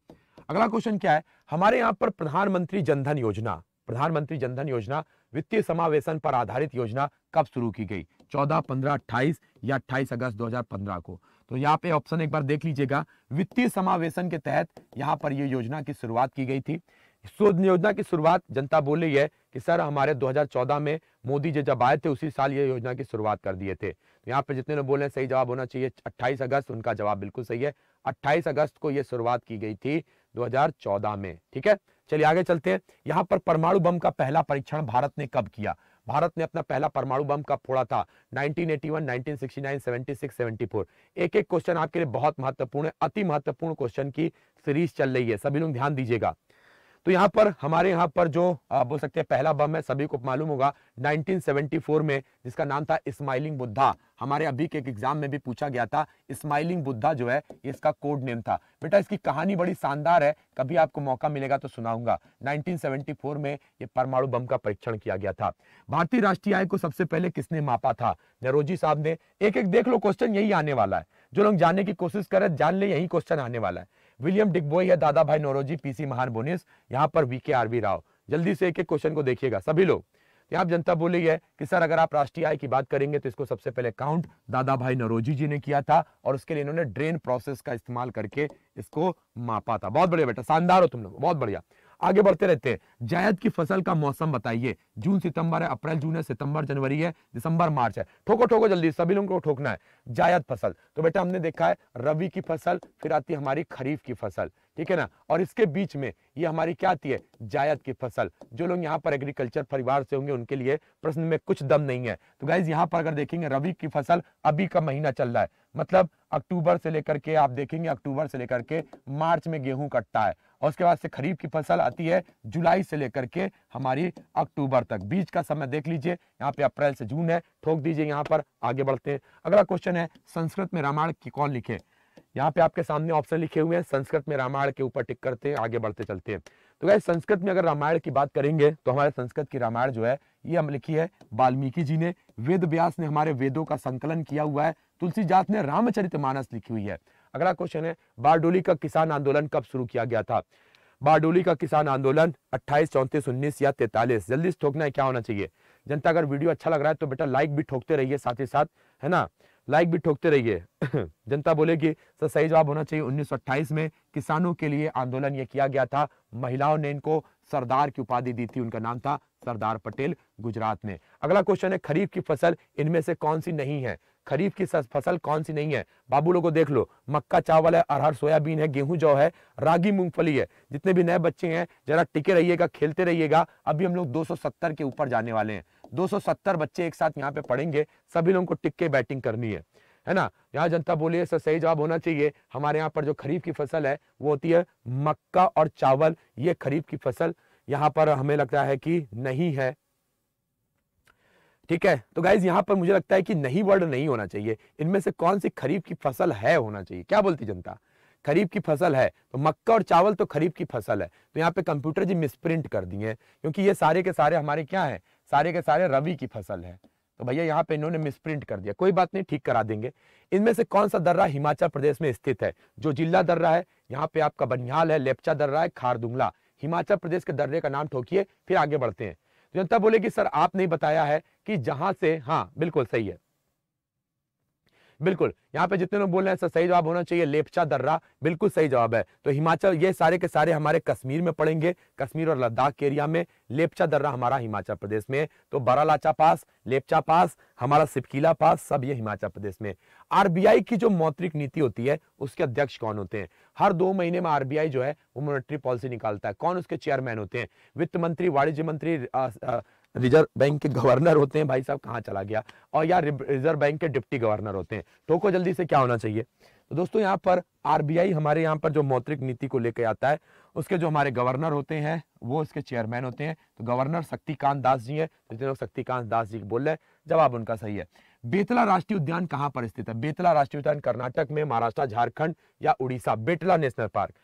अगला क्वेश्चन क्या है हमारे यहाँ पर प्रधानमंत्री जनधन योजना प्रधानमंत्री जनधन योजना वित्तीय समावेशन पर आधारित योजना कब शुरू की गई 14, 15, 28 या 28 अगस्त 2015 को तो यहाँ पे ऑप्शन एक बार देख लीजिएगा वित्तीय समावेशन के तहत यहाँ पर ये योजना की शुरुआत की गई थी योजना की शुरुआत जनता बोल रही है कि सर हमारे 2014 में मोदी जी जब आए थे उसी साल ये योजना की शुरुआत कर दिए थे यहाँ पे जितने लोग बोल रहे हैं सही जवाब होना चाहिए 28 अगस्त उनका जवाब बिल्कुल सही है 28 अगस्त को यह शुरुआत की गई थी 2014 में ठीक है चलिए आगे चलते हैं यहाँ पर परमाणु बम का पहला परीक्षण भारत ने कब किया भारत ने अपना पहला परमाणु बम कब फोड़ा था 1981, 1969, 76, 74 एक एक क्वेश्चन आपके लिए बहुत महत्वपूर्ण है अति महत्वपूर्ण क्वेश्चन की सीरीज चल रही है सभी लोग ध्यान दीजिएगा तो यहाँ पर हमारे यहाँ पर जो आप बोल सकते हैं पहला बम है सभी को मालूम होगा 1974 में जिसका नाम था स्माइलिंग बुद्धा हमारे अभी के एक एग्जाम में भी पूछा गया था स्माइलिंग बुद्धा जो है इसका कोड नेम था बेटा इसकी कहानी बड़ी शानदार है कभी आपको मौका मिलेगा तो सुनाऊंगा 1974 में ये परमाणु बम का परीक्षण किया गया था भारतीय राष्ट्रीय आय को सबसे पहले किसने मापा था नरोजी साहब ने एक एक देख लो क्वेश्चन यही आने वाला है जो लोग जानने की कोशिश करें जान ले यही क्वेश्चन आने वाला है विलियम डिगबोई या दादा भाई नौरोजी पीसी महान बोनिस यहाँ पर वी के आर वी राव जल्दी से एक एक क्वेश्चन को देखिएगा सभी लोग यहाँ जनता बोली है कि सर अगर आप राष्ट्रीय आय की बात करेंगे तो इसको सबसे पहले काउंट दादा भाई नरोजी जी ने किया था और उसके लिए इन्होंने ड्रेन प्रोसेस का इस्तेमाल करके इसको मापा था बहुत बढ़िया बेटा शानदार हो तुम लोग बहुत बढ़िया आगे बढ़ते रहते हैं जायद की फसल का मौसम बताइए जून सितंबर है अप्रैल जून है सितंबर जनवरी है दिसंबर मार्च है ठोको ठोको जल्दी सभी लोगों को ठोकना है जायद फसल तो बेटा हमने देखा है रवि की फसल फिर आती है हमारी खरीफ की फसल ठीक है ना और इसके बीच में ये हमारी क्या आती है जायद की फसल जो लोग यहाँ पर एग्रीकल्चर परिवार से होंगे उनके लिए प्रश्न में कुछ दम नहीं है तो गाइज यहाँ पर अगर देखेंगे रवि की फसल अभी का महीना चल रहा है मतलब अक्टूबर से लेकर के आप देखेंगे अक्टूबर से लेकर के मार्च में गेहूं कटता है और उसके बाद से खरीफ की फसल आती है जुलाई से लेकर के हमारी अक्टूबर तक बीच का समय देख लीजिए यहाँ पे अप्रैल से जून है ठोक दीजिए यहाँ पर आगे बढ़ते हैं अगला क्वेश्चन है संस्कृत में रामायण की कौन लिखे यहाँ पे आपके सामने ऑप्शन लिखे हुए हैं संस्कृत में रामायण के ऊपर टिक करते हैं आगे बढ़ते चलते हैं तो गए संस्कृत में अगर रामायण की बात करेंगे तो हमारे संस्कृत की रामायण जो है ये हम लिखी है वाल्मीकि जी ने वेद व्यास ने हमारे वेदों का संकलन किया हुआ है तुलसी जात ने रामचरित मानस लिखी हुई है अगला क्वेश्चन है बारडोली का किसान आंदोलन कब शुरू किया गया था बारडोली का किसान आंदोलन 28, चौंतीस उन्नीस या तैतालीस जल्दी से ठोकना है क्या होना चाहिए जनता अगर वीडियो अच्छा लग रहा है तो बेटा लाइक भी ठोकते रहिए साथ ही साथ है ना लाइक भी ठोकते रहिए जनता बोलेगी कि सर सही जवाब होना चाहिए 1928 में किसानों के लिए आंदोलन ये किया गया था महिलाओं ने इनको सरदार की उपाधि दी थी उनका नाम था सरदार पटेल गुजरात में अगला क्वेश्चन है खरीफ की फसल इनमें से कौन सी नहीं है खरीफ की फसल कौन सी नहीं है बाबू लोगों देख लो मक्का चावल है अरहर सोयाबीन है गेहूं जौ है रागी मूंगफली है जितने भी नए बच्चे हैं जरा टिके रहिएगा खेलते रहिएगा अभी हम लोग 270 के ऊपर जाने वाले हैं 270 बच्चे एक साथ यहाँ पे पढ़ेंगे सभी लोगों को टिक्के बैटिंग करनी है है ना यहाँ जनता बोलिए सर सही जवाब होना चाहिए हमारे यहाँ पर जो खरीफ की फसल है वो होती है मक्का और चावल ये खरीफ की फसल यहाँ पर हमें लगता है कि नहीं है ठीक है तो गाइज यहाँ पर मुझे लगता है कि नहीं वर्ड नहीं होना चाहिए इनमें से कौन सी खरीफ की फसल है होना चाहिए क्या बोलती जनता खरीफ की फसल है तो मक्का और चावल तो खरीफ की फसल है तो यहाँ पे कंप्यूटर जी मिसप्रिंट कर दिए क्योंकि ये सारे के सारे हमारे क्या है सारे के सारे रवि की फसल है तो भैया यहाँ पे इन्होंने मिसप्रिंट कर दिया कोई बात नहीं ठीक करा देंगे इनमें से कौन सा दर्रा हिमाचल प्रदेश में स्थित है जो जिला दर्रा है यहाँ पे आपका बनिहाल है लेपचा दर्रा है खारदुंगला हिमाचल प्रदेश के दर्रे का नाम ठोकिए फिर आगे बढ़ते हैं जनता बोलेगी सर आपने बताया है कि जहां से हाँ बिल्कुल सही है बिल्कुल यहाँ पे जितने लोग बोल रहे हैं सर सही जवाब होना चाहिए लेपचा दर्रा बिल्कुल सही जवाब है तो हिमाचल ये सारे के सारे हमारे कश्मीर में पड़ेंगे कश्मीर और लद्दाख के एरिया में लेपचा दर्रा हमारा हिमाचल प्रदेश में तो बारालाचा पास लेपचा पास हमारा सिपकीला पास सब ये हिमाचल प्रदेश में आरबीआई की जो मौद्रिक नीति होती है उसके अध्यक्ष कौन होते हैं हर दो महीने में आरबीआई जो है वो मॉनेटरी पॉलिसी निकालता है कौन उसके चेयरमैन होते हैं वित्त मंत्री वाणिज्य मंत्री रिजर्व बैंक के गवर्नर होते हैं भाई साहब कहाँ चला गया और या रिजर्व बैंक के डिप्टी गवर्नर होते हैं तो को जल्दी से क्या होना चाहिए तो दोस्तों यहाँ पर आरबीआई हमारे यहाँ पर जो मौद्रिक नीति को लेकर आता है उसके जो हमारे गवर्नर होते हैं वो इसके चेयरमैन होते हैं तो गवर्नर शक्तिकांत दास जी हैं जितने लोग शक्तिकांत दास जी बोल रहे जवाब उनका सही है बेतला राष्ट्रीय उद्यान कहां पर स्थित है बेतला राष्ट्रीय उद्यान कर्नाटक में महाराष्ट्र झारखंड या उड़ीसा बेटला नेशनल पार्क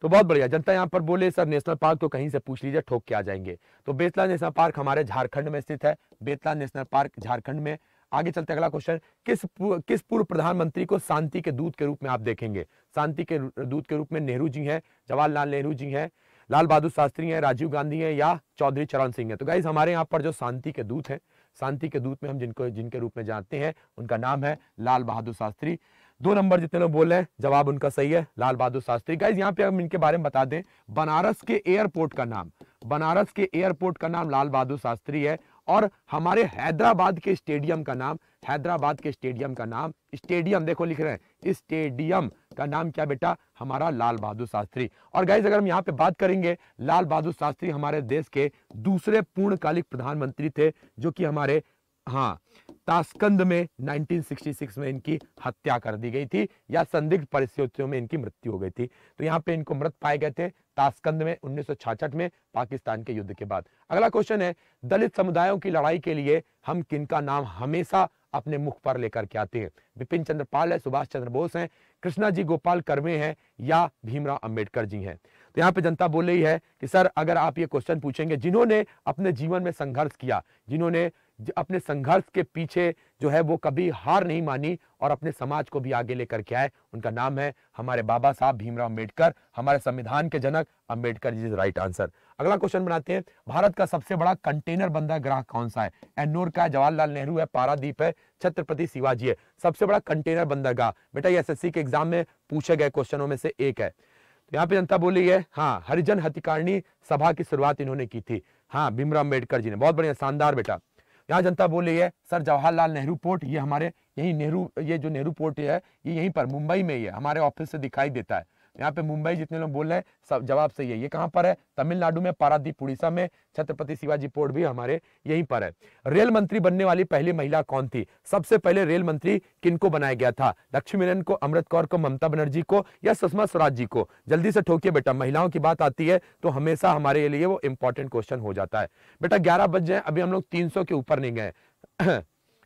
तो बहुत बढ़िया जनता यहाँ पर बोले सर नेशनल पार्क तो कहीं से पूछ लीजिए ठोक के आ जाएंगे तो बेतला नेशनल पार्क हमारे झारखंड में स्थित है बेतला नेशनल पार्क झारखंड में आगे चलते अगला क्वेश्चन किस किस पूर्व प्रधानमंत्री को शांति के दूत के रूप में आप देखेंगे शांति के दूत के रूप में नेहरू जी हैं जवाहरलाल नेहरू जी हैं लाल बहादुर शास्त्री हैं राजीव गांधी हैं या चौधरी चरण सिंह हैं तो गाइज हमारे यहाँ पर जो शांति के दूत हैं शांति के दूत में हम जिनको जिनके रूप में जानते हैं उनका नाम है लाल बहादुर शास्त्री दो नंबर जितने लोग बोल रहे हैं जवाब उनका सही है लाल बहादुर शास्त्री गाइज यहाँ पे हम इनके बारे में बता दें बनारस के एयरपोर्ट का नाम बनारस के एयरपोर्ट का नाम लाल बहादुर शास्त्री है और हमारे हैदराबाद के स्टेडियम का नाम हैदराबाद के स्टेडियम का नाम स्टेडियम देखो लिख रहे हैं स्टेडियम का नाम क्या बेटा हमारा लाल बहादुर शास्त्री और गाइज अगर हम यहाँ पे बात करेंगे लाल बहादुर शास्त्री हमारे देश के दूसरे पूर्णकालिक प्रधानमंत्री थे जो कि हमारे हाँ ताशकंद में 1966 में इनकी हत्या कर दी गई थी या संदिग्ध परिस्थितियों में इनकी मृत्यु हो गई थी तो यहाँ पे इनको मृत पाए गए थे ताशकंद में उन्नीस में पाकिस्तान के युद्ध के बाद अगला क्वेश्चन है दलित समुदायों की लड़ाई के लिए हम किनका नाम हमेशा अपने मुख पर लेकर के आते हैं विपिन चंद्र पाल है सुभाष चंद्र बोस हैं कृष्णा जी गोपाल कर्मे हैं या भीमराव अंबेडकर जी हैं तो यहाँ पे जनता बोल रही है कि सर अगर आप ये क्वेश्चन पूछेंगे जिन्होंने अपने जीवन में संघर्ष किया जिन्होंने अपने संघर्ष के पीछे जो है वो कभी हार नहीं मानी और अपने समाज को भी आगे लेकर के आए उनका नाम है हमारे बाबा साहब भीमराव अंबेडकर हमारे संविधान के जनक अंबेडकर जी राइट आंसर अगला क्वेश्चन बनाते हैं भारत का सबसे बड़ा कंटेनर बंदर ग्रह कौन सा है एनोर का जवाहरलाल नेहरू है पारादीप है छत्रपति शिवाजी है सबसे बड़ा कंटेनर बंदरगाह बेटा एस एसएससी के एग्जाम में पूछे गए क्वेश्चनों में से एक है तो यहाँ पे जनता बोली है हाँ हरिजन हतिकारिणी सभा की शुरुआत इन्होंने की थी हाँ भीमराव अम्बेडकर जी ने बहुत बढ़िया शानदार बेटा यहाँ जनता बोल रही है सर जवाहरलाल नेहरू पोर्ट ये हमारे यही नेहरू ये जो नेहरू पोर्ट है ये यहीं पर मुंबई में ही है हमारे ऑफिस से दिखाई देता है यहाँ पे मुंबई जितने लोग बोल रहे हैं सब जवाब सही है ये कहाँ पर है तमिलनाडु में पारादीप उड़ीसा में छत्रपति शिवाजी पोर्ट भी हमारे यहीं पर है रेल मंत्री बनने वाली पहली महिला कौन थी सबसे पहले रेल मंत्री किनको बनाया गया था लक्ष्मी मेनन को अमृत कौर को ममता बनर्जी को या सुषमा स्वराज जी को जल्दी से ठोकिए बेटा महिलाओं की बात आती है तो हमेशा हमारे लिए वो इंपॉर्टेंट क्वेश्चन हो जाता है बेटा ग्यारह बज जाए अभी हम लोग तीन के ऊपर नहीं गए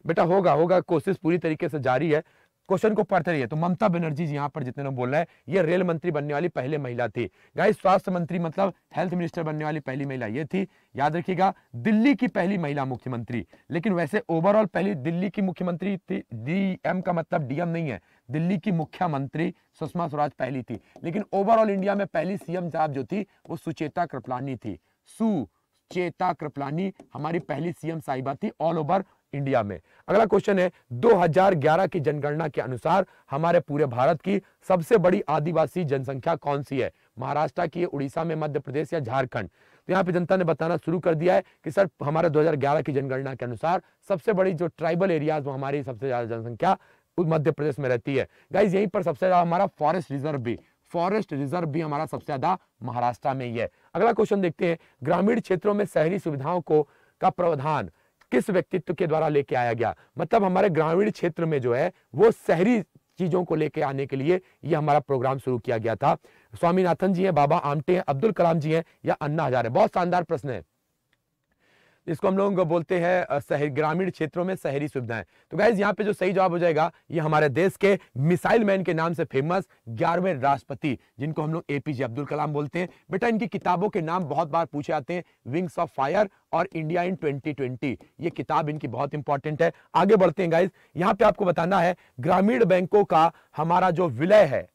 बेटा होगा होगा कोशिश पूरी तरीके से जारी है क्वेश्चन को पढ़ते रहिए तो ममता बनर्जी जी यहाँ पर जितने बोल रहे हैं ये रेल मंत्री बनने वाली पहले महिला थी गाइस स्वास्थ्य मंत्री मतलब हेल्थ मिनिस्टर बनने वाली पहली महिला ये थी याद रखिएगा दिल्ली की पहली महिला मुख्यमंत्री लेकिन वैसे ओवरऑल पहली दिल्ली की मुख्यमंत्री थी डीएम का मतलब डीएम नहीं है दिल्ली की मुख्यमंत्री सुषमा स्वराज पहली थी लेकिन ओवरऑल इंडिया में पहली सीएम साहब जो थी वो सुचेता कृपलानी थी सु चेता कृपलानी हमारी पहली सीएम साहिबा थी ऑल ओवर इंडिया में अगला क्वेश्चन है 2011 की जनगणना के अनुसार हमारे पूरे भारत की सबसे बड़ी आदिवासी जनसंख्या कौन सी है महाराष्ट्र की उड़ीसा में मध्य प्रदेश या झारखंड तो यहाँ पे जनता ने बताना शुरू कर दिया है कि सर हमारे 2011 की जनगणना के अनुसार सबसे बड़ी जो ट्राइबल एरियाज वो हमारी सबसे ज्यादा जनसंख्या मध्य प्रदेश में रहती है गाइज यहीं पर सबसे ज्यादा हमारा फॉरेस्ट रिजर्व भी फॉरेस्ट रिजर्व भी हमारा सबसे ज्यादा महाराष्ट्र में ही है अगला क्वेश्चन देखते हैं ग्रामीण क्षेत्रों में शहरी सुविधाओं को का प्रावधान किस व्यक्तित्व के द्वारा लेके आया गया मतलब हमारे ग्रामीण क्षेत्र में जो है वो शहरी चीज़ों को लेके आने के लिए ये हमारा प्रोग्राम शुरू किया गया था स्वामीनाथन जी हैं बाबा आमटे हैं अब्दुल कलाम जी हैं या अन्ना हजार है बहुत शानदार प्रश्न है जिसको हम लोग बोलते हैं शहरी ग्रामीण क्षेत्रों में शहरी सुविधाएं तो गाइज यहाँ पे जो सही जवाब हो जाएगा ये हमारे देश के मिसाइल मैन के नाम से फेमस ग्यारहवें राष्ट्रपति जिनको हम लोग एपीजे अब्दुल कलाम बोलते हैं बेटा इनकी किताबों के नाम बहुत बार पूछे आते हैं विंग्स ऑफ फायर और इंडिया इन 2020 ये किताब इनकी बहुत इंपॉर्टेंट है आगे बढ़ते हैं गाइज यहाँ पे आपको बताना है ग्रामीण बैंकों का हमारा जो विलय है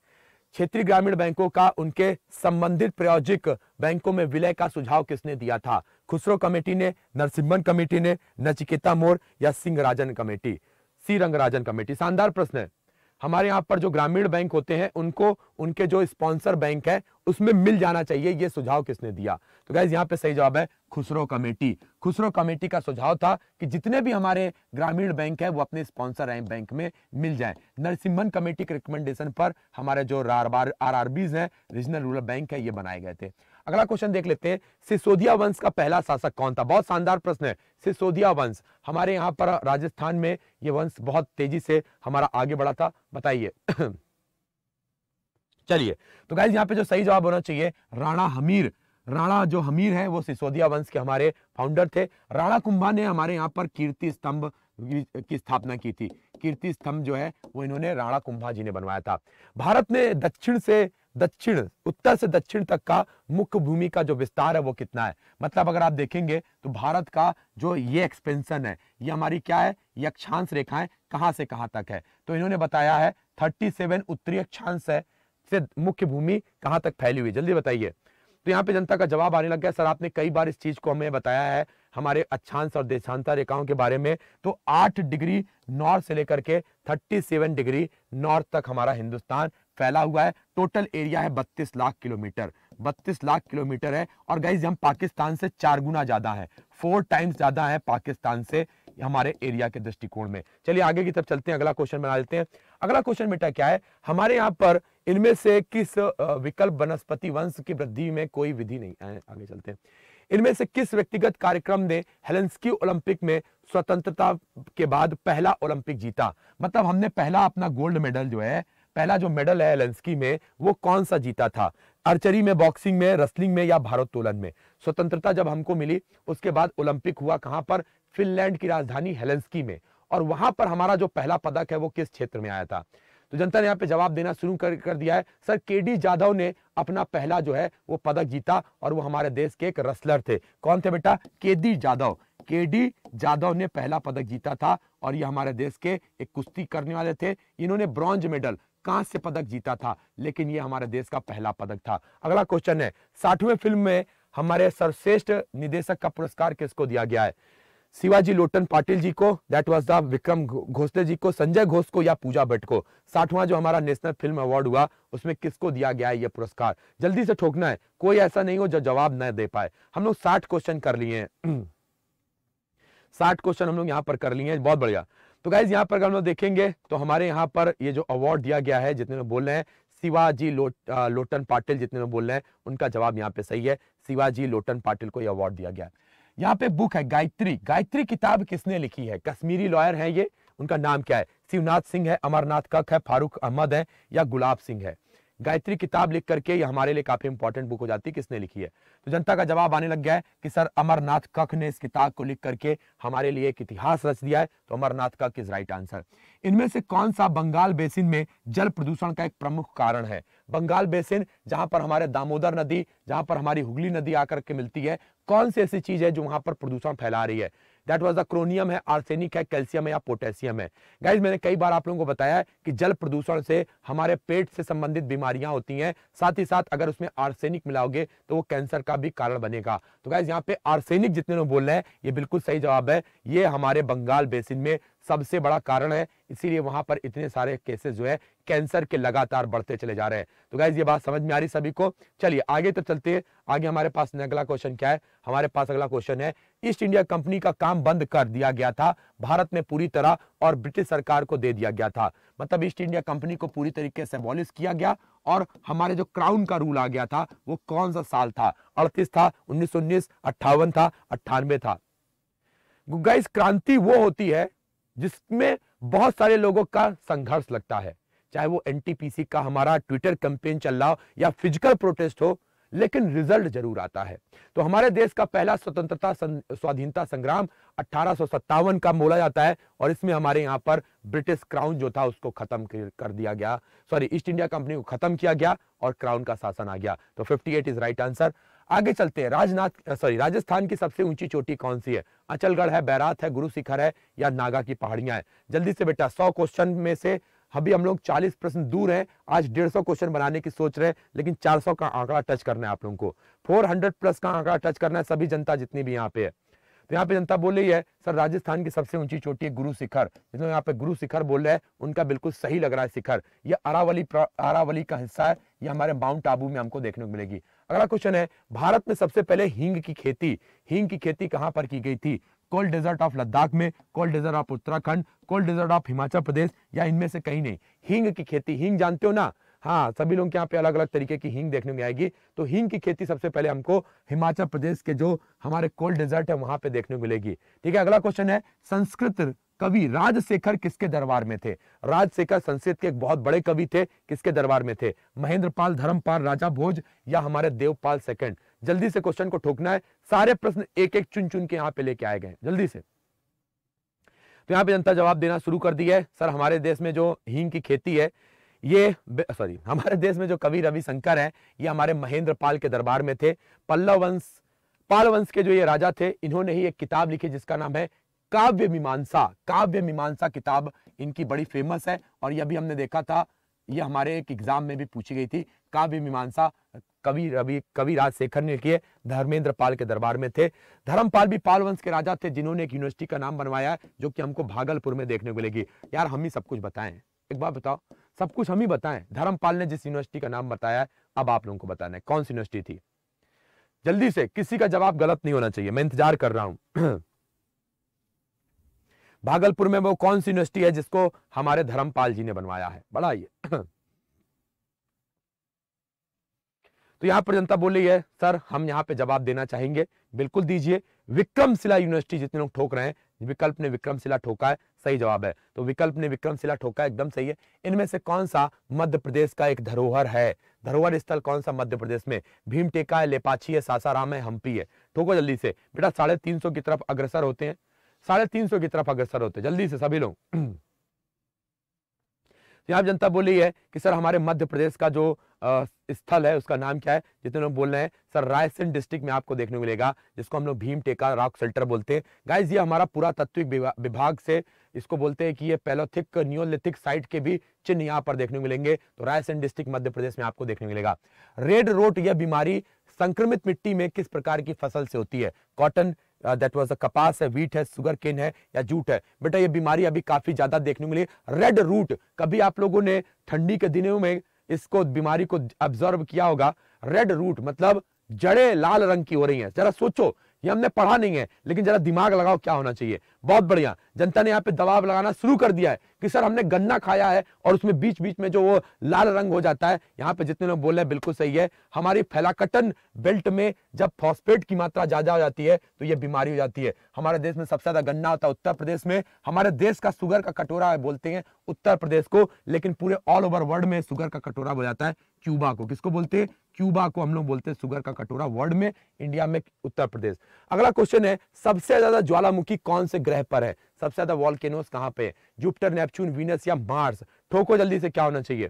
क्षेत्रीय ग्रामीण बैंकों का उनके संबंधित प्रायोजिक बैंकों में विलय का सुझाव किसने दिया था खुसरो कमेटी ने नरसिम्हन कमेटी ने नचिकेता मोर या Singh Rajan committee C Rangarajan committee शानदार प्रश्न है हमारे यहाँ पर जो ग्रामीण बैंक होते हैं उनको उनके जो स्पॉन्सर बैंक है उसमें मिल जाना चाहिए ये सुझाव किसने दिया तो गैस यहाँ पे सही जवाब है खुसरो कमेटी खुसरो कमेटी का सुझाव था कि जितने भी हमारे ग्रामीण बैंक है वो अपने स्पॉन्सर हैं बैंक में मिल जाए नरसिम्हन कमेटी के रिकमेंडेशन पर हमारे जो आर आर हैं रीजनल रूरल बैंक है ये बनाए गए थे अगला क्वेश्चन देख लेते हैं सिसोदिया वंश का पहला शासक कौन था बहुत शानदार प्रश्न है सिसोदिया वंश हमारे यहाँ पर राजस्थान में ये वंश बहुत तेजी से हमारा आगे बढ़ा था बताइए चलिए तो गाइज यहाँ पे जो सही जवाब होना चाहिए राणा हमीर राणा जो हमीर है वो सिसोदिया वंश के हमारे फाउंडर थे राणा कुंभा ने हमारे यहाँ पर कीर्ति स्तंभ की स्थापना की थी कीर्ति स्तंभ जो है वो इन्होंने राणा कुंभा जी ने बनवाया था भारत ने दक्षिण से दक्षिण उत्तर से दक्षिण तक का मुख्य भूमि का जो विस्तार है वो कितना है मतलब अगर आप देखेंगे तो भारत का जो ये एक्सपेंशन है ये हमारी क्या है ये अक्षांश रेखाएं कहाँ से कहाँ तक है तो इन्होंने बताया है 37 उत्तरी अक्षांश है से मुख्य भूमि कहाँ तक फैली हुई जल्दी बताइए तो यहाँ पे जनता का जवाब आने लग गया सर आपने कई बार इस चीज को हमें बताया है हमारे अच्छांश और देशांतर रेखाओं के बारे में तो आठ डिग्री नॉर्थ से लेकर के थर्टी सेवन डिग्री नॉर्थ तक हमारा हिंदुस्तान फैला हुआ है टोटल एरिया है बत्तीस लाख किलोमीटर बत्तीस लाख किलोमीटर है और गाइज हम पाकिस्तान से चार गुना ज़्यादा है फोर टाइम्स ज़्यादा है पाकिस्तान से हमारे एरिया के दृष्टिकोण में चलिए आगे की तरफ चलते हैं अगला क्वेश्चन बना लेते हैं अगला क्वेश्चन बेटा क्या है हमारे यहाँ पर इनमें से किस विकल्प वनस्पति वंश की वृद्धि में कोई विधि नहीं है आगे चलते हैं इनमें से किस व्यक्तिगत कार्यक्रम ने हेलेंस्की ओलंपिक में स्वतंत्रता के बाद पहला ओलंपिक जीता मतलब हमने पहला अपना गोल्ड मेडल जो है पहला जो मेडल है एलेंसकी में वो कौन सा जीता था अर्चरी में बॉक्सिंग में रेसलिंग में या भारोत्तोलन में स्वतंत्रता जब हमको मिली उसके बाद ओलंपिक हुआ कहां पर फिनलैंड की राजधानी हेलेंसकी में और वहां पर हमारा जो पहला पदक है वो किस क्षेत्र में आया था तो जनता ने यहाँ पे जवाब देना शुरू कर कर दिया है सर के डी जाधव ने अपना पहला जो है वो पदक जीता और वो हमारे देश के एक रसलर थे कौन थे बेटा के डी जाधव के डी जाधव ने पहला पदक जीता था और ये हमारे देश के एक कुश्ती करने वाले थे इन्होंने ब्रॉन्ज मेडल से पदक जीता था लेकिन यह हमारे देश का पहला पदक था अगला क्वेश्चन है साठवें फिल्म में हमारे सर्वश्रेष्ठ निदेशक का पुरस्कार किसको दिया गया है शिवाजी लोटन पाटिल जी को that was the Vikram Ghosle ji को संजय घोष को या पूजा भट्ट को साठवां जो हमारा नेशनल फिल्म अवार्ड हुआ उसमें किसको दिया गया है यह पुरस्कार जल्दी से ठोकना है कोई ऐसा नहीं हो जो जवाब न दे पाए हम लोग साठ क्वेश्चन कर लिए हैं साठ क्वेश्चन हम लोग यहाँ पर कर लिए हैं बहुत बढ़िया तो गाइज यहाँ पर हम लोग देखेंगे तो हमारे यहाँ पर ये जो अवार्ड दिया गया है जितने लोग बोल रहे हैं शिवाजी लो, लोटन पाटिल जितने लोग बोल रहे हैं उनका जवाब यहाँ पे सही है शिवाजी लोटन पाटिल को ये अवार्ड दिया गया है यहाँ पे बुक है गायत्री गायत्री किताब किसने लिखी है कश्मीरी लॉयर है ये उनका नाम क्या है शिवनाथ सिंह है अमरनाथ कक है फारूक अहमद है या गुलाब सिंह है गायत्री किताब लिख करके ये हमारे लिए काफी इंपॉर्टेंट बुक हो जाती है किसने लिखी है तो जनता का जवाब आने लग गया है कि सर अमरनाथ कख ने इस किताब को लिख करके हमारे लिए एक इतिहास रच दिया है तो अमरनाथ कख इज राइट आंसर इनमें से कौन सा बंगाल बेसिन में जल प्रदूषण का एक प्रमुख कारण है बंगाल बेसिन जहां पर हमारे दामोदर नदी जहां पर हमारी हुगली नदी आकर के मिलती है कौन सी ऐसी चीज है जो वहां पर प्रदूषण फैला रही है दैट वाज द क्रोनियम है आर्सेनिक है कैल्शियम है या पोटेशियम है गाइज मैंने कई बार आप लोगों को बताया है कि जल प्रदूषण से हमारे पेट से संबंधित बीमारियां होती हैं साथ ही साथ अगर उसमें आर्सेनिक मिलाओगे तो वो कैंसर का भी कारण बनेगा तो गाइज यहाँ पे आर्सेनिक जितने लोग बोल रहे हैं ये बिल्कुल सही जवाब है ये हमारे बंगाल बेसिन में सबसे बड़ा कारण है इसीलिए वहां पर इतने सारे केसेस जो है कैंसर के लगातार बढ़ते चले जा रहे हैं तो गाइज ये बात समझ में आ रही सभी को चलिए आगे तो चलते हैं आगे हमारे पास अगला क्वेश्चन क्या है हमारे पास अगला क्वेश्चन है ईस्ट इंडिया कंपनी का काम बंद कर दिया गया था भारत में पूरी तरह और ब्रिटिश सरकार को दे दिया गया था मतलब ईस्ट इंडिया कंपनी को पूरी तरीके से अबॉलिश किया गया और हमारे जो क्राउन का रूल आ गया था वो कौन सा साल था अड़तीस था उन्नीस सौ था अट्ठानवे था गाइस क्रांति वो होती है जिसमें बहुत सारे लोगों का संघर्ष लगता है चाहे वो एनटीपीसी का हमारा ट्विटर कैंपेन चल रहा हो या फिजिकल प्रोटेस्ट हो लेकिन रिजल्ट जरूर आता है तो हमारे देश का पहला स्वतंत्रता स्वाधीनता संग्राम अठारह का बोला जाता है और इसमें हमारे यहाँ पर ब्रिटिश क्राउन जो था उसको खत्म कर दिया गया सॉरी ईस्ट इंडिया कंपनी को खत्म किया गया और क्राउन का शासन आ गया तो 58 इज राइट आंसर आगे चलते हैं राजनाथ सॉरी राजस्थान की सबसे ऊंची चोटी कौन सी है अचलगढ़ है बैरात है गुरु शिखर है या नागा की पहाड़ियां हैं जल्दी से बेटा सौ क्वेश्चन में से अभी हम लोग 40 प्रश्न दूर हैं आज 150 क्वेश्चन बनाने की सोच रहे हैं लेकिन 400 का आंकड़ा टच करना है आप लोगों को 400 प्लस का आंकड़ा टच करना है सभी जनता जितनी भी यहाँ पे है तो यहाँ पे जनता बोल रही है सर राजस्थान की सबसे ऊंची चोटी है गुरु शिखर जिसमें यहाँ पे गुरु शिखर बोल रहे हैं उनका बिल्कुल सही लग रहा है शिखर यह अरावली अरावली का हिस्सा है ये हमारे माउंट आबू में हमको देखने को मिलेगी अगला क्वेश्चन है भारत में सबसे पहले हींग की खेती हींग की खेती कहाँ पर की गई थी कोल्ड डेजर्ट ऑफ लद्दाख में cold desert of Uttarakhand cold desert of Himachal Pradesh या इनमें से कहीं नहीं हींग की खेती हींग जानते हो ना हाँ सभी लोग के यहाँ पे अलग अलग तरीके की हींग देखने में आएगी तो हींग की खेती सबसे पहले हमको हिमाचल प्रदेश के जो हमारे कोल्ड डेजर्ट है वहां पे देखने को मिलेगी ठीक है अगला क्वेश्चन है संस्कृत कवि राजशेखर किसके दरबार में थे राजशेखर संस्कृत के एक बहुत बड़े कवि थे किसके दरबार में थे महेंद्रपाल धर्मपाल राजा भोज या हमारे देवपाल सेकंड जल्दी से क्वेश्चन को ठोकना है सारे प्रश्न एक एक चुन चुन के यहाँ पे लेके आए गए जल्दी से तो यहाँ पे जनता जवाब देना शुरू कर दिया है सर हमारे देश में जो हींग की खेती है ये सॉरी हमारे देश में जो कवि रविशंकर है ये हमारे महेंद्र पाल के दरबार में थे पल्लव वंश पाल वंश के जो ये राजा थे इन्होंने ही एक किताब लिखी जिसका नाम है काव्य मीमांसा काव्य मीमांसा किताब इनकी बड़ी फेमस है और यह भी हमने देखा था ये हमारे एक एग्जाम में भी पूछी गई थी काव्य मीमांसा कवि रवि कवि राजशेखर ने किए धर्मेंद्र पाल के दरबार में थे धर्मपाल भी पाल वंश के राजा थे जिन्होंने एक यूनिवर्सिटी का नाम बनवाया जो कि हमको भागलपुर में देखने को मिलेगी यार हम ही सब कुछ बताएं एक बार बताओ सब कुछ हम ही बताएं धर्मपाल ने जिस यूनिवर्सिटी का नाम बताया अब आप लोगों को बताना है कौन सी यूनिवर्सिटी थी जल्दी से किसी का जवाब गलत नहीं होना चाहिए मैं इंतजार कर रहा हूं भागलपुर में वो कौन सी यूनिवर्सिटी है जिसको हमारे धर्मपाल जी ने बनवाया है बड़ा ये तो यहाँ पर जनता बोल रही है सर हम यहाँ पे जवाब देना चाहेंगे बिल्कुल दीजिए विक्रमशिला यूनिवर्सिटी जितने लोग ठोक रहे हैं विकल्प ने विक्रमशिला ठोका है सही जवाब है तो विकल्प ने विक्रमशिला ठोका एकदम सही है इनमें से कौन सा मध्य प्रदेश का एक धरोहर है धरोहर स्थल कौन सा मध्य प्रदेश में भीमटेका है लेपाछी है सासाराम है हम्पी है ठोको जल्दी से बेटा साढ़े तीन सौ की तरफ अग्रसर होते हैं साढ़े तीन सौ की तरफ अग्रसर होते हैं जल्दी से सभी लोग तो यहाँ जनता बोली है कि सर हमारे मध्य प्रदेश का जो स्थल है उसका नाम क्या है जितने लोग बोल रहे हैं सर रायसेन डिस्ट्रिक्ट में आपको देखने को मिलेगा जिसको हम लोग भीम टेका रॉक सेल्टर बोलते हैं गाइज ये हमारा पूरा तत्विक विभाग से इसको बोलते हैं कि ये पैलोथिक न्योलिथिक साइट के भी चिन्ह यहाँ पर देखने को मिलेंगे तो रायसेन डिस्ट्रिक्ट मध्य प्रदेश में आपको देखने को मिलेगा रेड रोट यह बीमारी संक्रमित मिट्टी में किस प्रकार की फसल से होती है कॉटन दैट uh, अ कपास है वीट है सुगर केन है या जूट है बेटा ये बीमारी अभी काफी ज्यादा देखने मिली रेड रूट कभी आप लोगों ने ठंडी के दिनों में इसको बीमारी को ऑब्जर्व किया होगा रेड रूट मतलब जड़े लाल रंग की हो रही हैं जरा सोचो ये हमने पढ़ा नहीं है लेकिन जरा दिमाग लगाओ क्या होना चाहिए बहुत बढ़िया जनता ने यहाँ पे दबाव लगाना शुरू कर दिया है कि सर हमने गन्ना खाया है और उसमें बीच बीच में जो वो लाल रंग हो जाता है यहाँ पे जितने लोग बोल रहे हैं बिल्कुल सही है हमारी फैलाकटन बेल्ट में जब फॉस्फेट की मात्रा ज्यादा हो जाती है तो ये बीमारी हो जाती है हमारे देश में सबसे ज्यादा गन्ना होता है उत्तर प्रदेश में हमारे देश का सुगर का कटोरा बोलते हैं उत्तर प्रदेश को लेकिन पूरे ऑल ओवर वर्ल्ड में सुगर का कटोरा बोल जाता है क्यूबा को किसको बोलते हैं क्यूबा को हम लोग बोलते हैं सुगर का कटोरा वर्ल्ड में इंडिया में उत्तर प्रदेश अगला क्वेश्चन है सबसे ज्यादा ज्वालामुखी कौन से ग्रह पर है सबसे ज्यादा वॉल्केनोस कहाँ पे जुपिटर नेपच्यून वीनस या मार्स ठोको जल्दी से क्या होना चाहिए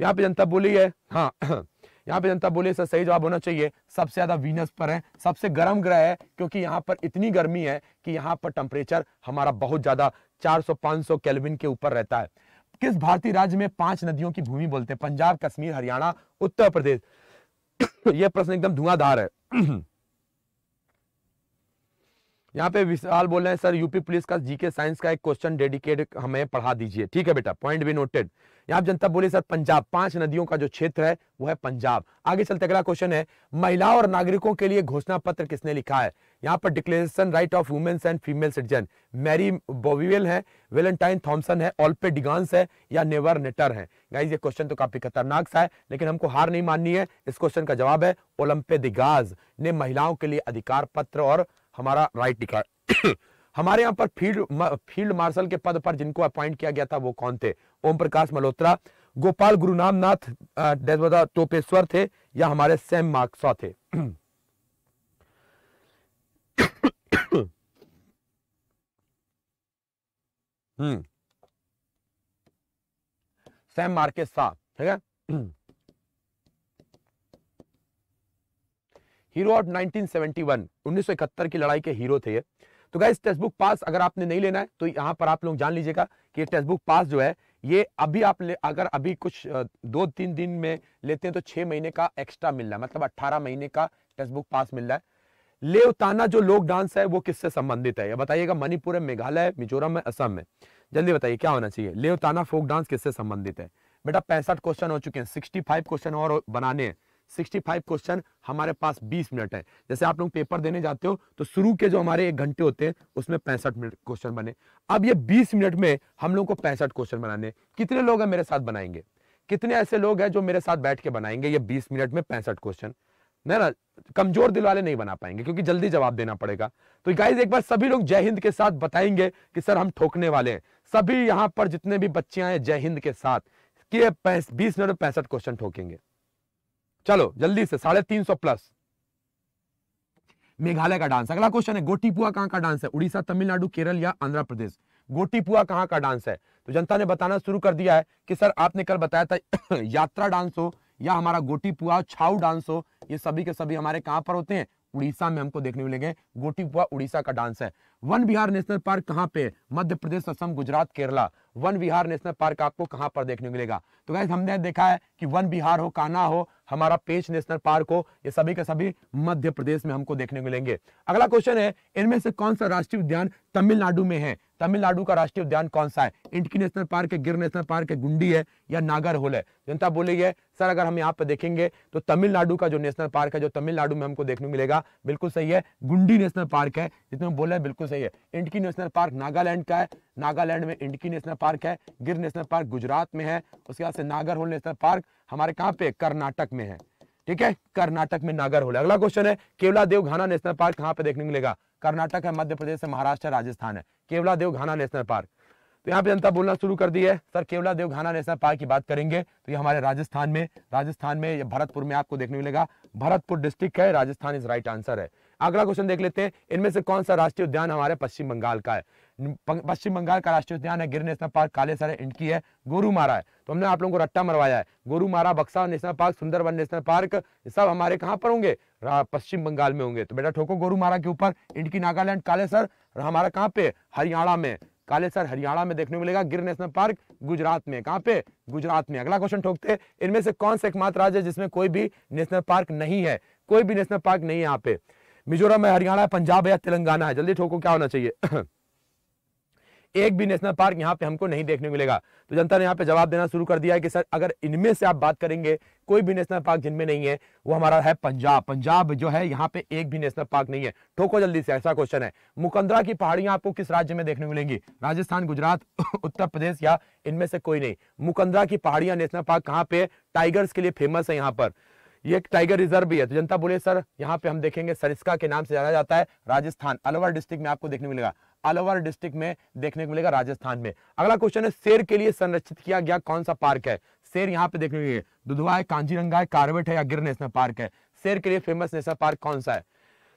यहाँ पे जनता बोली है हाँ यहाँ पे जनता बोली सर सही जवाब होना चाहिए सबसे ज्यादा वीनस पर है सबसे गर्म ग्रह है क्योंकि यहाँ पर इतनी गर्मी है कि यहाँ पर टेम्परेचर हमारा बहुत ज्यादा 400-500 केल्विन के ऊपर रहता है किस भारतीय राज्य में पांच नदियों की भूमि बोलते हैं पंजाब कश्मीर हरियाणा उत्तर प्रदेश यह प्रश्न एकदम धुआंधार है यहाँ पे विशाल बोल रहे हैं सर यूपी पुलिस का जीके साइंस का एक क्वेश्चन डेडिकेट हमें पढ़ा दीजिए ठीक है बेटा पॉइंट भी नोटेड यहाँ जनता बोले सर पंजाब पांच नदियों का जो क्षेत्र है वो है पंजाब आगे चलते अगला क्वेश्चन है महिला और नागरिकों के लिए घोषणा पत्र किसने लिखा है यहाँ पर declaration right of women's and female citizen Mary बोवियल है वेलेंटाइन थॉमसन है ऑल्पे डिगान्स है या नेवर नेटर है गाइज ये क्वेश्चन तो काफी खतरनाक सा है लेकिन हमको हार नहीं माननी है इस क्वेश्चन का जवाब है ओलंपे दिगाज ने महिलाओं के लिए अधिकार पत्र और हमारा राइट निकाल हमारे यहाँ पर फील्ड फील्ड मार्शल के पद पर जिनको अपॉइंट किया गया था वो कौन थे ओम प्रकाश मल्होत्रा गोपाल गुरुनाम नाथ टोपेश्वर थे या हमारे सैम मार्क्सॉ थे हम्म सैम मार्केस साहब ठीक है हीरो ऑफ 1971 1971 की लड़ाई के हीरो थे ये तो गाइस टेक्स्ट बुक पास अगर आपने नहीं लेना है तो यहां पर आप लोग जान लीजिएगा कि ये टेक्स्ट बुक पास जो है ये अभी आप ले अगर अभी कुछ दो तीन दिन में लेते हैं तो छह महीने का एक्स्ट्रा मिल रहा है मतलब अट्ठारह महीने का टेक्स्ट बुक पास मिल रहा है लेवताना जो लोक डांस है वो किससे संबंधित है बताइएगा मणिपुर है मेघालय मिजोरम है असम है जल्दी बताइए क्या होना चाहिए लेवताना फोक डांस किससे संबंधित है बेटा पैंसठ क्वेश्चन हो चुके हैं सिक्सटी फाइव क्वेश्चन और बनाने हैं फाइव क्वेश्चन हमारे पास बीस मिनट है जैसे आप लोग पेपर देने जाते हो तो शुरू के जो हमारे एक घंटे होते हैं उसमें पैंसठ मिनट क्वेश्चन बने अब ये बीस मिनट में हम लोग को पैंसठ क्वेश्चन बनाने कितने लोग हैं मेरे साथ बनाएंगे कितने ऐसे लोग हैं जो मेरे साथ बैठ के बनाएंगे ये बीस मिनट में पैंसठ क्वेश्चन ना ना कमजोर दिल वाले नहीं बना पाएंगे क्योंकि जल्दी जवाब देना पड़ेगा तो गाइज एक बार सभी लोग जय हिंद के साथ बताएंगे कि सर हम ठोकने वाले हैं सभी यहाँ पर जितने भी बच्चे हैं जय हिंद के साथ कि बीस मिनट में पैंसठ क्वेश्चन ठोकेंगे चलो जल्दी से साढ़े तीन सौ प्लस मेघालय का डांस अगला क्वेश्चन है गोटीपुआ कहाँ का डांस है उड़ीसा तमिलनाडु केरल या आंध्र प्रदेश गोटीपुआ कहाँ का डांस है तो जनता ने बताना शुरू कर दिया है कि सर आपने कल बताया था यात्रा डांस हो या हमारा गोटी पुआ छाऊ डांस हो ये सभी के सभी हमारे कहाँ पर होते हैं उड़ीसा में हमको देखने मिलेंगे गोटी पुआ उड़ीसा का डांस है वन विहार नेशनल पार्क कहाँ पे मध्य प्रदेश असम गुजरात केरला वन विहार नेशनल पार्क आपको कहाँ पर देखने मिलेगा तो गैस हमने देखा है कि वन विहार हो काना हो हमारा पेच नेशनल पार्क हो ये सभी के सभी मध्य प्रदेश में हमको देखने मिलेंगे अगला क्वेश्चन है इनमें से कौन सा राष्ट्रीय उद्यान तमिलनाडु में है तमिलनाडु का राष्ट्रीय उद्यान कौन सा है इंटकी नेशनल पार्क है गिर नेशनल पार्क है गुंडी है या नागर होल है जनता बोली है सर अगर हम यहाँ पर देखेंगे तो तमिलनाडु का जो नेशनल पार्क है जो तमिलनाडु में हमको देखने को मिलेगा बिल्कुल सही है गुंडी नेशनल पार्क है जितने बोला है बिल्कुल सही है इंटकी नेशनल पार्क नागालैंड का है नागालैंड में इंडकी नेशनल पार्क है गिर नेशनल पार्क गुजरात में है उसके बाद से नागर होल नेशनल पार्क हमारे कहाँ पे कर्नाटक में है ठीक है कर्नाटक में नागर होल अगला क्वेश्चन है केवला देवघाना नेशनल पार्क कहाँ पे देखने मिलेगा कर्नाटक है मध्य प्रदेश है महाराष्ट्र राजस्थान है केवला देव घाना नेशनल पार्क तो यहाँ पे जनता बोलना शुरू कर दी है sir Keoladeo Ghana national park की बात करेंगे तो ये हमारे राजस्थान में राजस्थान में ये भरतपुर में आपको देखने मिलेगा भरतपुर डिस्ट्रिक्ट है राजस्थान इज राइट आंसर है अगला क्वेश्चन देख लेते हैं इनमें से कौन सा राष्ट्रीय उद्यान हमारे पश्चिम बंगाल का है पश्चिम बंगाल का राष्ट्रीय उद्यान है गिर नेशनल पार्क काले सर इनकी है गोरू मारा है तो हमने आप लोगों को रट्टा मरवाया है Gorumara Buxa national park Sundarbans national park ये सब हमारे कहाँ पर होंगे पश्चिम बंगाल में होंगे तो बेटा ठोको गोरू मारा के ऊपर इनकी नागालैंड काले सर और हमारा कहाँ पे हरियाणा में कालेसर हरियाणा में देखने को मिलेगा गिर नेशनल पार्क गुजरात में कहाँ पे गुजरात में अगला क्वेश्चन ठोकते हैं इनमें से कौन सा एकमात्र राज्य है जिसमें कोई भी नेशनल पार्क नहीं है कोई भी नेशनल पार्क नहीं है यहाँ पे मिजोरम है हरियाणा है पंजाब है या तेलंगाना है जल्दी ठोको क्या होना चाहिए एक भी नेशनल पार्क यहाँ पे हमको नहीं देखने को मिलेगा तो जनता ने यहाँ पे जवाब देना शुरू कर दिया है कि सर अगर इनमें से आप बात करेंगे कोई भी नेशनल पार्क जिनमें नहीं है वो हमारा है पंजाब पंजाब जो है यहाँ पे एक भी नेशनल पार्क नहीं है ठोको जल्दी से ऐसा क्वेश्चन है मुकंदरा की पहाड़ियां आपको किस राज्य में देखने को मिलेंगी राजस्थान गुजरात उत्तर प्रदेश या इनमें से कोई नहीं मुकंदरा की पहाड़ियां नेशनल पार्क कहाँ पे टाइगर्स के लिए फेमस है यहाँ पर ये एक टाइगर रिजर्व भी है तो जनता बोले सर यहाँ पे हम देखेंगे सरिस्का के नाम से जाना जाता है राजस्थान अलवर डिस्ट्रिक्ट में आपको देखने मिलेगा अलवर डिस्ट्रिक्ट में देखने को मिलेगा राजस्थान में अगला क्वेश्चन है शेर के लिए संरक्षित किया गया कौन सा पार्क है शेर यहाँ पे देखने दुधवा है कांजीरंगा है कारवेट है या गिर नेशनल पार्क है शेर के लिए फेमस नेशनल पार्क कौन सा है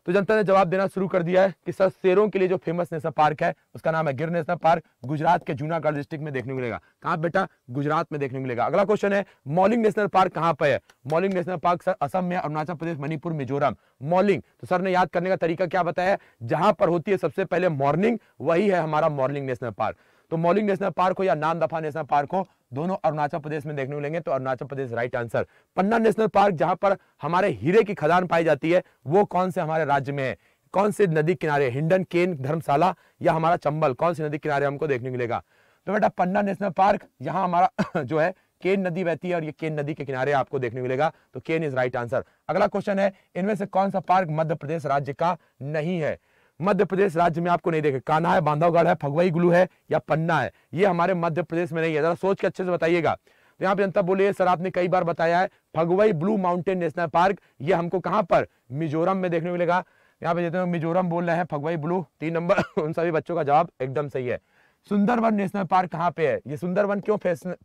तो जनता ने जवाब देना शुरू कर दिया है कि सर शेरों के लिए जो फेमस नेशनल पार्क है उसका नाम है गिर नेशनल पार्क गुजरात के जूनागढ़ डिस्ट्रिक्ट में देखने को मिलेगा कहाँ बेटा गुजरात में देखने को मिलेगा अगला क्वेश्चन है मॉलिंग नेशनल पार्क कहाँ पर है Mouling national park sir Assam में अरुणाचल प्रदेश मणिपुर मिजोरम मॉलिंग तो सर ने याद करने का तरीका क्या बताया जहां पर होती है सबसे पहले मॉर्निंग वही है हमारा मॉर्निंग नेशनल पार्क तो मॉलिंग नेशनल पार्क हो या नाम दफा नेशनल पार्क हो दोनों अरुणाचल प्रदेश में देखने मिलेंगे तो Arunachal Pradesh right answer Panna national park जहां पर हमारे हीरे की खदान पाई जाती है वो कौन से हमारे राज्य में है कौन से नदी किनारे हिंडन केन धर्मशाला या हमारा चंबल कौन से नदी किनारे हमको देखने को मिलेगा तो बेटा पन्ना नेशनल पार्क यहाँ हमारा जो है केन नदी बहती है और ये केन नदी के किनारे आपको देखने मिलेगा तो केन इज राइट आंसर अगला क्वेश्चन है इनमें से कौन सा पार्क मध्य प्रदेश राज्य का नहीं है मध्य प्रदेश राज्य में आपको नहीं देखे कान्हा है बांधवगढ़ है फगवाई गुलू है या पन्ना है ये हमारे मध्य प्रदेश में नहीं है जरा सोच के अच्छे से बताइएगा तो यहाँ पे जनता बोले सर आपने कई बार बताया है Phawngpui blue mountain national park ये हमको कहाँ पर मिजोरम में देखने को मिलेगा यहाँ पे जितने मिजोरम बोल रहे हैं फगवाई ब्लू तीन नंबर उन सभी बच्चों का जवाब एकदम सही है सुंदरवन नेशनल पार्क कहाँ पे है ये सुंदरवन क्यों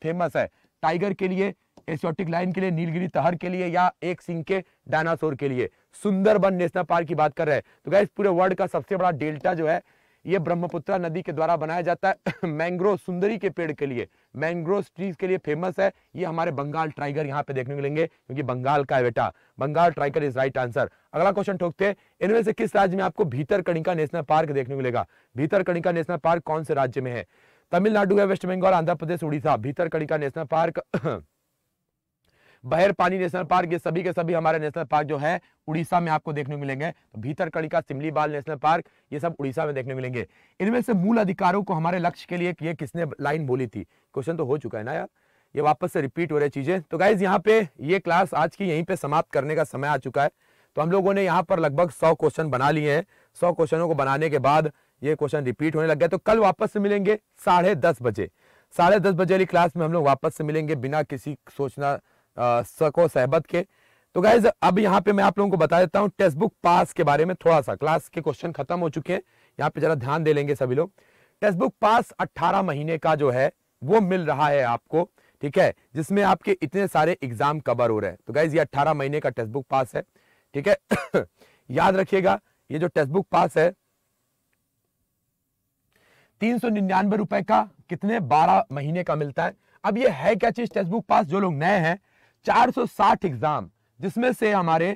फेमस है टाइगर के लिए एशियोटिक लाइन के लिए नीलगिरी तहर के लिए या एक सिंह के डायनासोर के लिए सुंदरबन नेशनल पार्क की बात कर रहे हैं तो गाय पूरे वर्ल्ड का सबसे बड़ा डेल्टा जो है ये ब्रह्मपुत्र नदी के द्वारा बनाया जाता है मैंग्रोव सुंदरी के पेड़ के लिए मैंग्रोव ट्रीज के लिए फेमस है ये हमारे बंगाल ट्राइगर यहाँ पे देखने को मिलेंगे क्योंकि बंगाल का है बेटा Bengal tiger is right answer अगला क्वेश्चन ठोकते हैं इनमें से किस राज्य में आपको भीतर कणिका नेशनल पार्क देखने को मिलेगा भीतर कणिका नेशनल पार्क कौन से राज्य में है तमिलनाडु है west Bengal Andhra Pradesh Odisha Bhitarkanika national park पानी नेशनल पार्क ये सभी के सभी हमारे नेशनल पार्क जो है उड़ीसा में आपको देखने को मिलेंगे तो सिमली बाल नेशनल पार्क ये सब उड़ीसा में देखने को मिलेंगे इनमें से मूल अधिकारों को हमारे लक्ष्य के लिए ये किसने लाइन बोली थी क्वेश्चन तो हो चुका है ना यार ये वापस से रिपीट हो रही चीजें तो गाइज यहाँ पे ये क्लास आज की यहीं पे समाप्त करने का समय आ चुका है तो हम लोगों ने यहाँ पर लगभग सौ क्वेश्चन बना लिए हैं सौ क्वेश्चनों को बनाने के बाद ये क्वेश्चन रिपीट होने लग गया तो कल वापस से मिलेंगे साढ़े दस बजे साढ़े दस बजे वाली क्लास में हम लोग वापस से मिलेंगे बिना किसी सोचना सको सहबत के तो गाइज अब यहाँ पे मैं आप लोगों को बता देता हूँ टेक्स्ट बुक पास के बारे में थोड़ा सा क्लास के क्वेश्चन खत्म हो चुके हैं यहाँ पे जरा ध्यान दे लेंगे सभी लोग टेक्स्ट बुक पास अट्ठारह महीने का जो है वो मिल रहा है आपको ठीक है जिसमें आपके इतने सारे एग्जाम कवर हो रहे हैं तो गाइज ये अट्ठारह महीने का टेक्स्ट बुक पास है ठीक है याद रखिएगा ये जो टेक्स्ट बुक पास है तीन सौ निन्यानवे रुपए का कितने बारह महीने का मिलता है अब ये है क्या चीज टेक्स्ट बुक पास जो लोग नए हैं 460 एग्जाम जिसमें से हमारे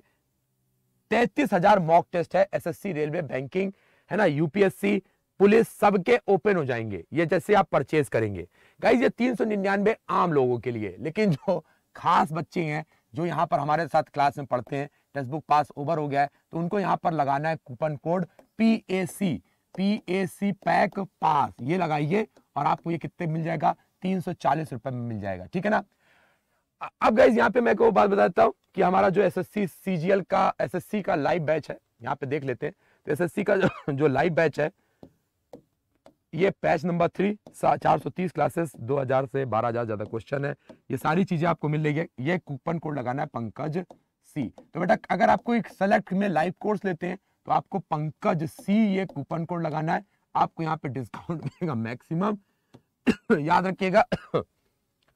तैतीस हजार मॉक टेस्ट है एसएससी रेलवे बैंकिंग है ना यूपीएससी पुलिस सबके ओपन हो जाएंगे ये जैसे आप परचेज करेंगे गाइज ये तीन सौ निन्यानवे आम लोगों के लिए लेकिन जो खास बच्चे हैं जो यहाँ पर हमारे साथ क्लास में पढ़ते हैं टेक्स्ट बुक पास ओवर हो गया है तो उनको यहाँ पर लगाना है coupon code P A C P A C pack pass ये लगाइए और आपको ये कितने मिल जाएगा तीन सौ चालीस रुपए में मिल जाएगा ठीक है ना अब गाइज यहाँ पे मैं को बात बता देता हूँ कि हमारा जो एस एस का एस का लाइव बैच है यहाँ पे देख लेते हैं तो एस का जो, जो लाइव बैच है ये पैच नंबर थ्री चार सौ तीस क्लासेस दो हजार से बारह हजार ज्यादा क्वेश्चन है ये सारी चीजें आपको मिल रही है ये कूपन कोड लगाना है पंकज सी तो बेटा अगर आपको एक सेलेक्ट में लाइव कोर्स लेते हैं तो आपको पंकज सी ये कूपन कोड लगाना है आपको यहाँ पे डिस्काउंट मिलेगा मैक्सिमम याद रखिएगा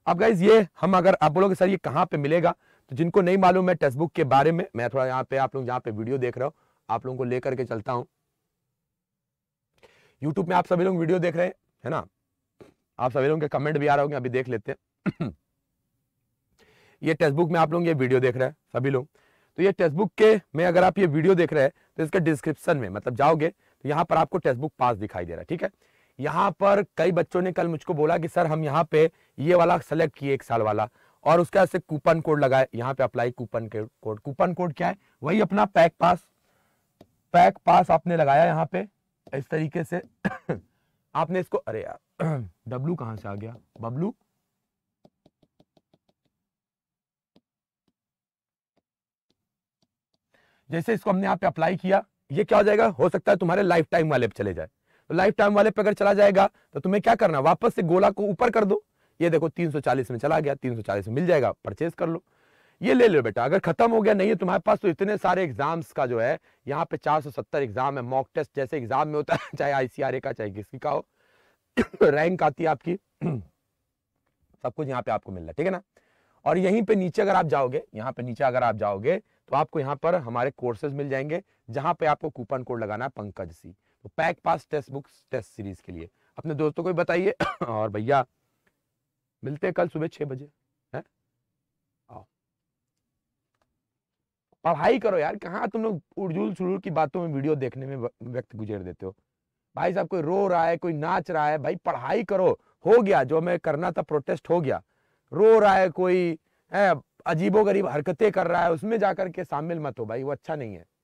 अब गाइज ये हम अगर आप बोलोगे सर ये कहाँ पे मिलेगा तो जिनको नहीं मालूम है टेक्स्ट बुक के बारे में मैं थोड़ा यहाँ पे आप लोग यहाँ पे वीडियो देख रहे हो आप लोगों को लेकर के चलता हूँ YouTube में आप सभी लोग वीडियो देख रहे हैं है ना आप सभी लोगों के कमेंट भी आ रहे होंगे अभी देख लेते हैं ये टेक्स्ट बुक में आप लोग ये वीडियो देख रहे हैं सभी लोग तो ये टेक्स्ट बुक के में अगर आप ये वीडियो देख रहे हैं तो इसके डिस्क्रिप्शन में मतलब जाओगे तो यहाँ पर आपको टेक्स्ट बुक पास दिखाई दे रहा है ठीक है यहाँ पर कई बच्चों ने कल मुझको बोला कि सर हम यहाँ पे ये वाला सेलेक्ट किए एक साल वाला और उसके बाद से कूपन कोड लगाए यहाँ पे apply coupon code coupon code क्या है वही अपना पैक पास पैक पास आपने लगाया यहाँ पे इस तरीके से आपने इसको अरे यार डब्लू कहां से आ गया बबलू जैसे इसको हमने यहाँ पे अप्लाई किया ये क्या हो जाएगा हो सकता है तुम्हारे लाइफ टाइम वाले पे चले जाए तो लाइफ टाइम वाले पे अगर चला जाएगा तो तुम्हें क्या करना वापस से गोला को ऊपर कर दो ये देखो 340 में चला गया 340 में मिल जाएगा परचेज कर लो ये ले लो बेटा अगर खत्म हो गया नहीं है तुम्हारे पास तो इतने सारे एग्जाम्स का जो है यहाँ पे 470 एग्जाम है मॉक टेस्ट जैसे एग्जाम में होता है चाहे आईसीआरए का चाहे किसी का हो रैंक आती है आपकी सब कुछ यहाँ पे आपको मिल रहा है ठीक है ना और यहीं पे नीचे अगर आप जाओगे यहाँ पे नीचे अगर आप जाओगे तो आपको यहाँ पर हमारे कोर्सेज मिल जाएंगे जहां पे आपको कूपन कोड लगाना है पंकज सी तो pack pass test books test series के लिए अपने दोस्तों को भी बताइए और भैया मिलते हैं कल सुबह छह बजे है आओ पढ़ाई करो यार कहा तुम लोग उर्जुल सुरूर की बातों में वीडियो देखने में व्यक्त गुजर देते हो भाई साहब कोई रो रहा है कोई नाच रहा है भाई पढ़ाई करो हो गया जो मैं करना था प्रोटेस्ट हो गया रो रहा है कोई अजीबो गरीब हरकतें कर रहा है उसमें जाकर के शामिल मत हो भाई वो अच्छा नहीं है